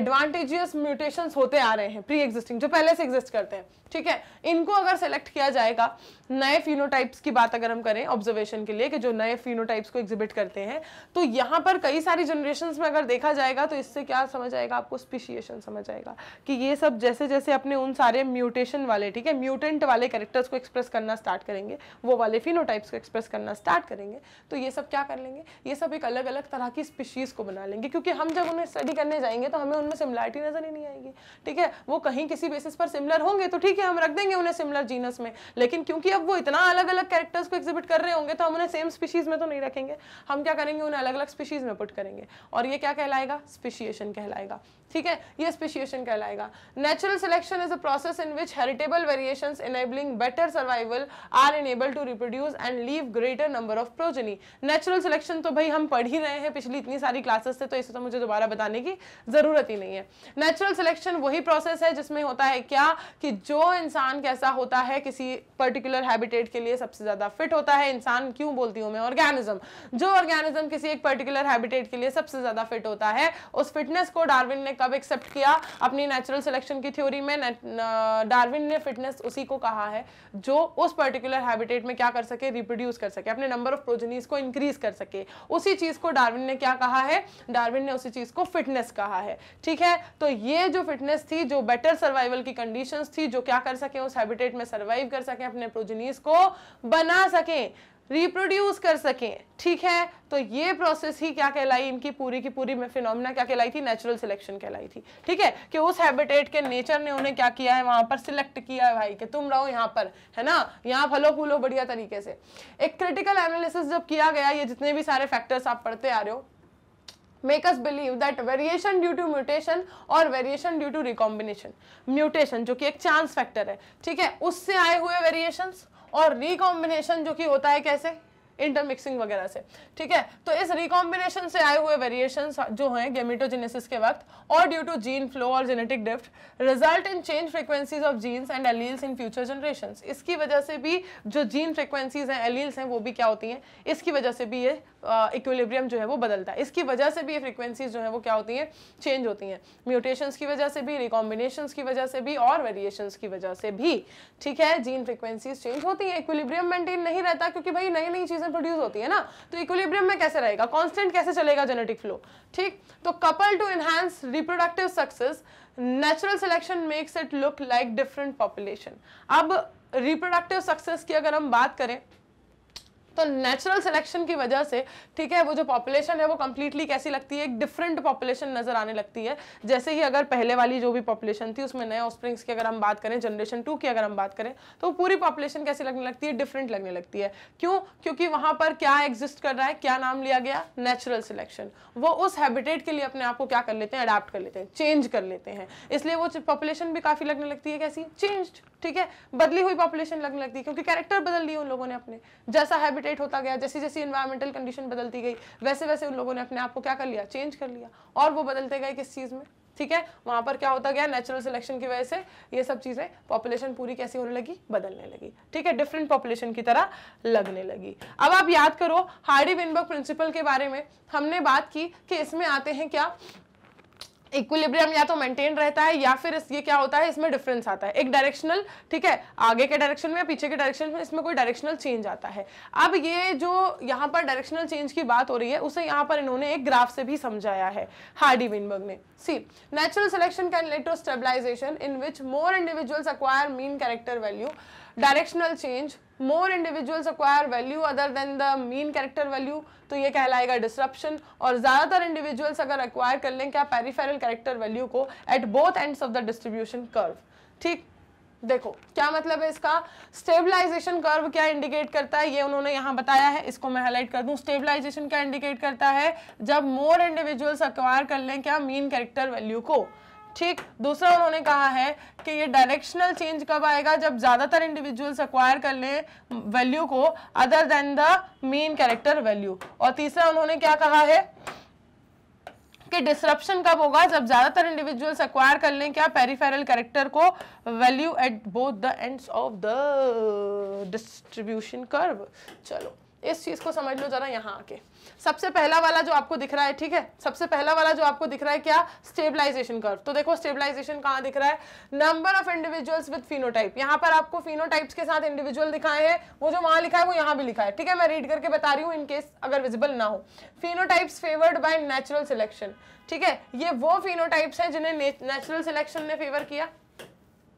एडवांटेजियस म्यूटेशंस होते आ रहे हैं प्री एग्जिस्टिंग जो पहले से एग्जिस्ट करते हैं ठीक है इनको अगर सेलेक्ट किया जाएगा नए फिनोटाइप्स की बात अगर हम करें ऑब्जर्वेशन के लिए कि जो नए फिनोटाइप्स को एग्जिबिट करते हैं तो यहाँ पर कई सारी जनरेशन में अगर देखा जाएगा तो इससे क्या समझ आएगा आपको स्पीशिएशन समझ आएगा कि ये सब जैसे जैसे अपने उन सारे म्यूटेशन वाले ठीक है म्यूटेंट वाले कैरेक्टर्स को एक्सप्रेस करना स्टार्ट करेंगे वो वाले फिनोटाइप्स को एक्सप्रेस करना स्टार्ट करेंगे तो ये सब क्या कर लेंगे ये सब एक अलग अलग तरह की स्पीशीज़ को बना लेंगे क्योंकि हम जब उन्हें स्टडी करने जाएंगे तो हमें उनमें सिमिलरिटी नज़र ही नहीं आएगी ठीक है वो कहीं किसी बेसिस पर सिमिलर होंगे तो ठीक है हम रख देंगे उन्हें सिमिलर जीनस में लेकिन क्योंकि अब वो इतना अलग अलग कैरेक्टर्स को एग्जिबिट कर रहे होंगे तो हम उन्हें सेम स्पीशीज़ में तो नहीं रखेंगे हम क्या करेंगे उन्हें अलग अलग स्पीशीज़ में पुट करेंगे और ये क्या कहलाएगा स्पेशिएशन कहलाएगा ठीक है ये स्पेशिएशन कहलाएगा Natural selection is a process in which heritable variations enabling better survival are enabled to reproduce and leave greater number of progeny. Natural selection तो भाई हम पढ़ ही रहे हैं पिछली इतनी सारी क्लासेस से तो इसे तो मुझे दोबारा बताने की ज़रूरत ही नहीं है नेचुरल सिलेक्शन वही प्रोसेस है जिसमें होता है क्या कि जो इंसान कैसा होता है किसी पर्टिकुलर हैबिटेट के लिए सबसे ज़्यादा फिट होता है इंसान क्यों बोलती हूँ मैं ऑर्गेनिज्म जो ऑर्गेनिज्म किसी एक पर्टिकुलर हैबिटेट के लिए सबसे ज़्यादा फिट होता है उस फिटनेस को डार्विन ने कब एक्सेप्ट किया अपनी नेचुरल सिलेक्शन की थ्योरी में डार्विन ने फिटनेस उसी को कहा है जो उस पर्टिकुलर हैबिटेट में क्या कर सके रिप्रोड्यूस कर सके अपने नंबर ऑफ प्रोजनीस को इंक्रीज कर सके उसी चीज को डार्विन ने क्या कहा है डार्विन ने उसी चीज को फिटनेस कहा है ठीक है तो ये जो फिटनेस थी जो बेटर सर्वाइवल की कंडीशन थी जो क्या कर सके उस हैबिटेट में सर्वाइव कर सके अपने प्रोजनीस को बना सके रिप्रोड्यूस कर सकें ठीक है तो ये प्रोसेस ही क्या कहलाई इनकी पूरी की पूरी में फिनोमिना क्या कहलाई थी नेचुरल सिलेक्शन कहलाई थी ठीक है कि उस हैबिटेट के नेचर ने उन्हें क्या किया है वहां पर सिलेक्ट किया है भाई कि तुम रहो यहाँ पर है ना यहाँ फलो फूलो बढ़िया तरीके से एक क्रिटिकल एनालिसिस जब किया गया ये जितने भी सारे फैक्टर्स आप पढ़ते आ रहे हो make us believe that variation due to mutation और variation due to recombination mutation जो कि एक चांस फैक्टर है ठीक है उससे आए हुए वेरिएशन और रिकॉम्बिनेशन जो कि होता है कैसे इंटरमिक्सिंग वगैरह से ठीक है तो इस रिकॉम्बिनेशन से आए हुए वेरिएशन जो हैं गेमिटोजेनेसिस के वक्त और ड्यू टू जीन फ्लो और genetic drift result in change frequencies of genes and alleles in future generation इसकी वजह से भी जो जीन फ्रिक्वेंसीज हैं एलील्स हैं वो भी क्या होती हैं इसकी वजह से भी ये इक्विलिब्रियम uh, जो है वो बदलता है इसकी वजह से भी ये फ्रिक्वेंसीज जो है वो क्या होती हैं चेंज होती हैं म्यूटेशंस की वजह से भी रिकॉम्बिनेशंस की वजह से भी और वेरिएशंस की वजह से भी ठीक है जीन फ्रिक्वेंसीज चेंज होती हैं इक्विलिब्रियम मेंटेन नहीं रहता क्योंकि भाई नई नई चीज़ें रिएक्शन प्रोड्यूस होती है ना तो इक्विलिब्रियम में कैसे रहेगा कांस्टेंट कैसे चलेगा जेनेटिक फ्लो ठीक तो couple to enhance reproductive success natural selection makes it look like different population अब रिप्रोडक्टिव सक्सेस की अगर हम बात करें तो नेचुरल सिलेक्शन की वजह से ठीक है वो जो पॉपुलेशन है वो कम्प्लीटली कैसी लगती है एक डिफरेंट पॉपुलेशन नजर आने लगती है जैसे ही अगर पहले वाली जो भी पॉपुलेशन थी उसमें नए ऑस्प्रिंग्स की अगर हम बात करें जनरेशन टू की अगर हम बात करें तो पूरी पॉपुलेशन कैसी लगने लगती है डिफरेंट लगने लगती है क्यों क्योंकि वहां पर क्या एग्जिस्ट कर रहा है क्या नाम लिया गया नेचुरल सिलेक्शन वो उस हैबिटेट के लिए अपने आप को क्या कर लेते हैं अडाप्ट कर लेते हैं चेंज कर लेते हैं इसलिए वो पॉपुलेशन भी काफ़ी लगने लगती है कैसी चेंज्ड ठीक है बदली हुई पॉपुलेशन लगने लगती क्योंकि कैरेक्टर बदल लिए उन लोगों ने अपने जैसा हैबिटेट होता गया जैसी जैसी इन्वायरमेंटल कंडीशन बदलती गई वैसे वैसे उन लोगों ने अपने आप को क्या कर लिया चेंज कर लिया और वो बदलते गए किस चीज़ में ठीक है वहाँ पर क्या होता गया नेचुरल सिलेक्शन की वजह से ये सब चीज़ें पॉपुलेशन पूरी कैसी होने लगी बदलने लगी ठीक है डिफरेंट पॉपुलेशन की तरह लगने लगी अब आप याद करो हार्डी विनबर्ग प्रिंसिपल के बारे में हमने बात की कि इसमें आते हैं क्या इक्विलिब्रियम या तो मेंटेन रहता है या फिर ये क्या होता है इसमें डिफरेंस आता है एक डायरेक्शनल ठीक है आगे के डायरेक्शन में या पीछे के डायरेक्शन में इसमें कोई डायरेक्शनल चेंज आता है अब ये जो यहाँ पर डायरेक्शनल चेंज की बात हो रही है उसे यहाँ पर इन्होंने एक ग्राफ से भी समझाया है हार्डी विनबर्ग ने see natural selection can lead to stabilization in which more individuals acquire mean character value directional change more individuals acquire value other than the mean character value तो ये कहलाएगा डिस्ट्रप्शन और ज़्यादातर इंडिविजुअल्स अगर acquire कर लें क्या पेरीफेरल कैरेक्टर वैल्यू को at both ends of the distribution curve ठीक देखो क्या मतलब है इसका स्टेबलाइजेशन कर्व क्या इंडिकेट करता है ये उन्होंने यहाँ बताया है इसको मैं हाईलाइट कर दूँ स्टेबलाइजेशन क्या इंडिकेट करता है जब मोर इंडिविजुअल्स अक्वायर कर लें क्या मीन कैरेक्टर वैल्यू को ठीक दूसरा उन्होंने कहा है कि ये डायरेक्शनल चेंज कब आएगा जब ज़्यादातर इंडिविजुअल्स अक्वायर कर लें वैल्यू को other than the mean character value और तीसरा उन्होंने क्या कहा है कि डिसरप्शन कब होगा जब ज़्यादातर इंडिविजुअल्स अक्वायर कर लें क्या पेरीफेरल कैरेक्टर को value at both the ends of the distribution curve चलो इस चीज़ को समझ लो ज़रा यहाँ आके सबसे पहला वाला जो आपको दिख रहा है ठीक है सबसे पहला वाला जो आपको दिख रहा है क्या स्टेबलाइजेशन कर तो देखो स्टेबलाइजेशन कहाँ दिख रहा है number of individuals with phenotype यहाँ पर आपको फिनोटाइप्स के साथ इंडिविजुअल दिखाए हैं वो जो वहां लिखा है वो यहाँ भी लिखा है ठीक है मैं रीड करके बता रही हूँ इनकेस अगर विजिबल ना हो phenotypes favoured by natural selection ठीक है ये वो फिनोटाइप्स है जिन्हें नेचुरल सिलेक्शन ने फेवर किया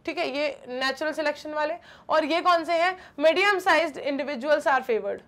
ठीक है ये नेचुरल सिलेक्शन वाले और ये कौन से हैं medium sized individuals are favoured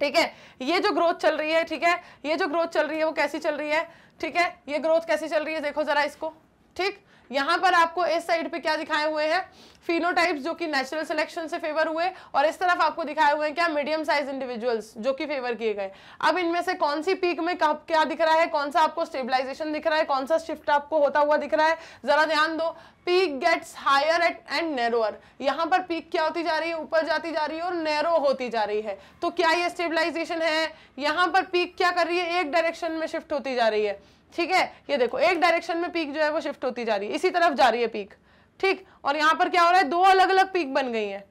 ठीक है ये जो ग्रोथ चल रही है ठीक है ये जो ग्रोथ चल रही है वो कैसी चल रही है ठीक है ये ग्रोथ कैसी चल रही है देखो जरा इसको ठीक यहां पर आपको इस साइड पे क्या दिखाए हुए हैं फिनोटाइप्स जो कि नेचुरल सिलेक्शन से फेवर हुए और इस तरफ आपको दिखाए हुए हैं क्या मीडियम साइज इंडिविजुअल्स जो कि फेवर किए गए अब इनमें से कौन सी पीक में कब क्या दिख रहा है कौन सा आपको स्टेबलाइजेशन दिख रहा है कौन सा शिफ्ट आपको होता हुआ दिख रहा है जरा ध्यान दो peak gets higher at end narrower यहाँ पर पीक क्या होती जा रही है ऊपर जाती जा रही है और नैरो होती जा रही है तो क्या ये स्टेबलाइजेशन है यहाँ पर पीक क्या कर रही है एक डायरेक्शन में शिफ्ट होती जा रही है ठीक है ये देखो एक डायरेक्शन में पीक जो है वो शिफ्ट होती जा रही है इसी तरफ जा रही है पीक ठीक और यहां पर क्या हो रहा है दो अलग अलग पीक बन गई है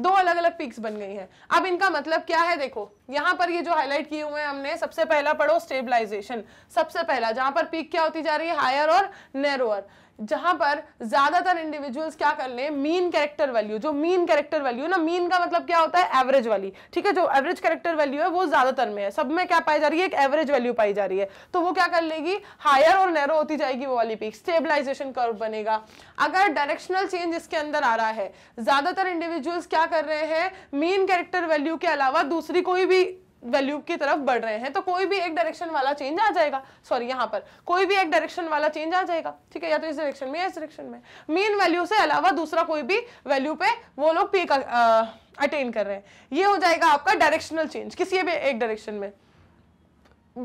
दो अलग अलग पीक्स बन गई हैं अब इनका मतलब क्या है देखो यहां पर ये जो हाईलाइट किए हुए हैं हमने सबसे पहला पढ़ो स्टेबलाइजेशन सबसे पहला जहां पर पीक क्या होती जा रही है हायर और नैरोअर जहां पर ज्यादातर इंडिविजुअल्स क्या कर ले मीन कैरेक्टर वैल्यू जो मीन कैरेक्टर वैल्यू ना मीन का मतलब क्या होता है एवरेज वाली ठीक है जो एवरेज कैरेक्टर वैल्यू है वो ज्यादातर में है सब में क्या पाई जा रही है एक एवरेज वैल्यू पाई जा रही है तो वो क्या कर लेगी हायर और नैरो होती जाएगी वो वाली पीक स्टेबिलाईजेशन कर्व बनेगा अगर डायरेक्शनल चेंज इसके अंदर आ रहा है ज्यादातर इंडिविजुअल्स क्या कर रहे हैं मीन कैरेक्टर वैल्यू के अलावा दूसरी कोई भी वैल्यू की तरफ बढ़ रहे हैं तो कोई भी एक डायरेक्शन वाला चेंज आ जाएगा सॉरी यहाँ पर कोई भी एक डायरेक्शन वाला चेंज आ जाएगा ठीक है या तो इस डायरेक्शन में या इस डायरेक्शन में मीन वैल्यू से अलावा दूसरा कोई भी वैल्यू पे वो लोग पीक अटेन कर रहे हैं ये हो जाएगा आपका डायरेक्शनल चेंज किसी भी एक डायरेक्शन में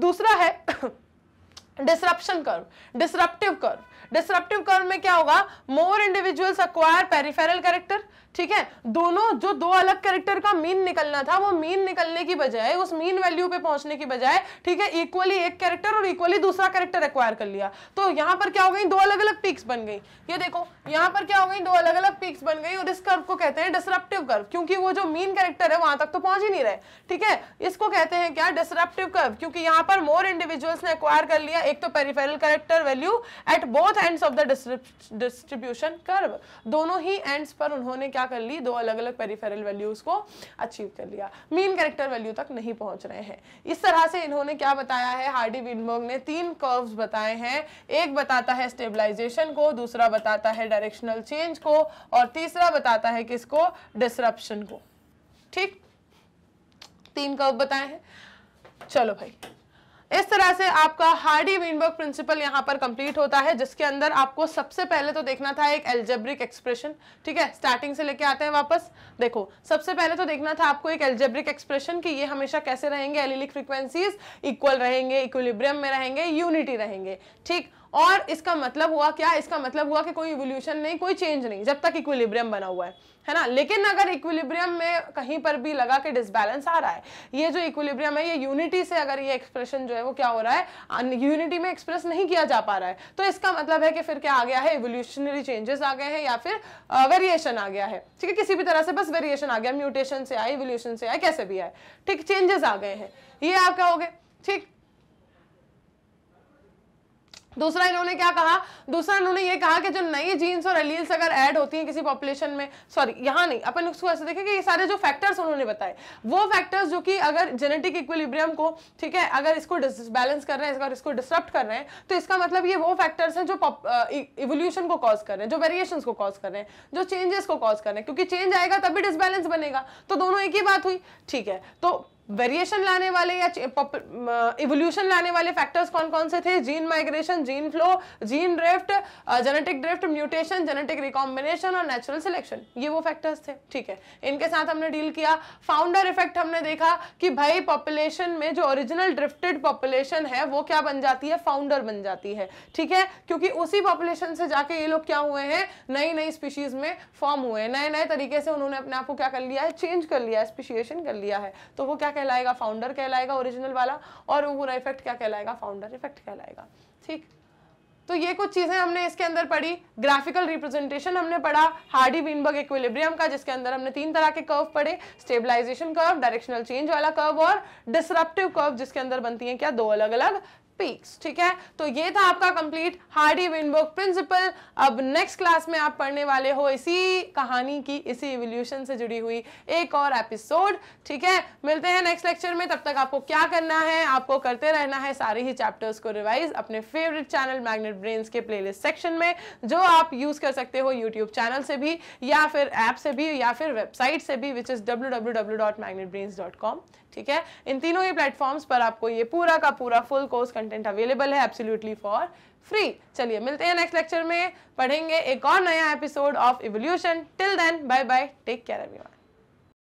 दूसरा है disruption curve disruptive curve disruptive curve में क्या होगा more individuals acquire peripheral character ठीक है दोनों जो दो अलग करेक्टर का मीन निकलना था वो मीन निकलने की बजाय उस मीन वैल्यू पे पहुंचने की बजाय ठीक है इक्वली एक करेक्टर और इक्वली दूसरा करेक्टर एक्वायर कर लिया तो यहां पर क्या हो गई दो अलग अलग पीक्स बन गई ये देखो यहां पर क्या हो गई दो अलग अलग पीक्स बन गई और इस कर्व को कहते हैं डिसरप्टिव कर्व क्योंकि वो जो मीन करेक्टर है वहां तक तो पहुंच ही नहीं रहे ठीक है इसको कहते हैं क्या डिसरप्टिव कर्व क्योंकि यहां पर मोर इंडिविजुअल्स ने एक्वायर कर लिया एक तो peripheral character value at both ends of the distribution curve दोनों ही एंड्स पर उन्होंने क्या कर ली दो अलग अलग पेरीफेरल वैल्यूज को अचीव कर लिया मीन करेक्टर वैल्यू तक नहीं पहुंच रहे हैं इस तरह से इन्होंने क्या बताया है हार्डी विनबर्ग ने तीन कर्व्स बताए हैं एक बताता है स्टेबलाइजेशन को दूसरा बताता है डायरेक्शनल चेंज को और तीसरा बताता है किसको डिसरप्शन को ठीक तीन कर्व बताए हैं चलो भाई इस तरह से आपका हार्डी वीनबर्ग प्रिंसिपल यहाँ पर कंप्लीट होता है जिसके अंदर आपको सबसे पहले तो देखना था एक एल्जेब्रिक एक्सप्रेशन ठीक है स्टार्टिंग से लेके आते हैं वापस देखो सबसे पहले तो देखना था आपको एक एल्जेब्रिक एक्सप्रेशन कि ये हमेशा कैसे रहेंगे एलिलिक फ्रिक्वेंसीज इक्वल रहेंगे इक्विलिब्रियम में रहेंगे यूनिटी रहेंगे ठीक और इसका मतलब हुआ क्या इसका मतलब हुआ कि कोई इवोल्यूशन नहीं कोई चेंज नहीं जब तक इक्विलिब्रियम बना हुआ है है ना लेकिन अगर इक्विलिब्रियम में कहीं पर भी लगा कि डिसबैलेंस आ रहा है ये जो इक्विलिब्रियम है ये यूनिटी से अगर ये एक्सप्रेशन जो है वो क्या हो रहा है यूनिटी में एक्सप्रेस नहीं किया जा पा रहा है तो इसका मतलब है कि फिर क्या आ गया है इवोल्यूशनरी चेंजेस आ गए हैं या फिर वेरिएशन आ गया है ठीक है किसी भी तरह से बस वेरिएशन आ गया म्यूटेशन से आए इवोल्यूशन से आए कैसे भी आए ठीक चेंजेस आ गए हैं ये आप क्या हो गए ठीक दूसरा इन्होंने क्या कहा दूसरा इन्होंने ये कहा कि जो नई जीन्स और अलील्स अगर ऐड होती हैं किसी पॉपुलेशन में सॉरी यहाँ नहीं अपन उसको ऐसे देखें कि ये सारे जो फैक्टर्स उन्होंने बताए वो फैक्टर्स जो कि अगर जेनेटिक इक्विलिब्रियम को ठीक है अगर इसको डिसबैलेंस कर रहे हैं अगर इसको डिस्टर्ब कर रहे हैं तो इसका मतलब ये वो फैक्टर्स हैं जो इवोल्यूशन e, को कॉज कर रहे हैं जो वेरिएशन को कॉज कर रहे हैं जो चेंजेस को कॉज कर रहे हैं क्योंकि चेंज आएगा तभी डिसबैलेंस बनेगा तो दोनों एक ही बात हुई ठीक है तो वेरिएशन लाने वाले या इवोल्यूशन लाने वाले फैक्टर्स कौन कौन से थे gene migration gene flow gene drift genetic drift mutation genetic recombination और नेचुरल सिलेक्शन ये वो फैक्टर्स थे ठीक है इनके साथ हमने डील किया फाउंडर इफेक्ट हमने देखा कि भाई पॉपुलेशन में जो ओरिजिनल ड्रिफ्टेड पॉपुलेशन है वो क्या बन जाती है फाउंडर बन जाती है ठीक है क्योंकि उसी पॉपुलेशन से जाके ये लोग क्या हुए हैं नई नई स्पीशीज में फॉर्म हुए नए नए तरीके से उन्होंने अपने आप को क्या कर लिया है चेंज कर लिया है स्पीशिएशन कर लिया है तो वो क्या कहलाएगा फाउंडर कहलाएगा ओरिजिनल वाला और वो पूरा इफेक्ट क्या कहलाएगा फाउंडर इफेक्ट कहलाएगा ठीक तो ये कुछ चीज़ें हमने इसके अंदर पढ़ी ग्राफिकल रिप्रेजेंटेशन हमने पढ़ा हार्डी विनबर्ग इक्विलिब्रियम का जिसके अंदर हमने तीन तरह के कर्व पढ़े स्टेबलाइजेशन कर्व डायरेक्शनल चेंज वाला कर्व और डिसरप्टिव कर्व जिसके अंदर बनती है क्या दो अलग अलग पीक्स ठीक है तो ये था आपका कंप्लीट हार्डी विनबर्ग प्रिंसिपल अब नेक्स्ट क्लास में आप पढ़ने वाले हो इसी कहानी की इसी इवोल्यूशन से जुड़ी हुई एक और एपिसोड ठीक है मिलते हैं नेक्स्ट लेक्चर में तब तक आपको क्या करना है आपको करते रहना है सारे ही चैप्टर्स को रिवाइज अपने फेवरेट चैनल मैग्नेट ब्रेन्स के प्ले सेक्शन में जो आप यूज़ कर सकते हो यूट्यूब चैनल से भी या फिर ऐप से भी या फिर वेबसाइट से भी विच इज़ डब्ल्यू ठीक है इन तीनों ही प्लेटफॉर्म्स पर आपको ये पूरा का पूरा फुल कोर्स कंटेंट अवेलेबल है एब्सोल्युटली फॉर फ्री चलिए मिलते हैं नेक्स्ट लेक्चर में पढ़ेंगे एक और नया episode of evolution till then bye bye take care everyone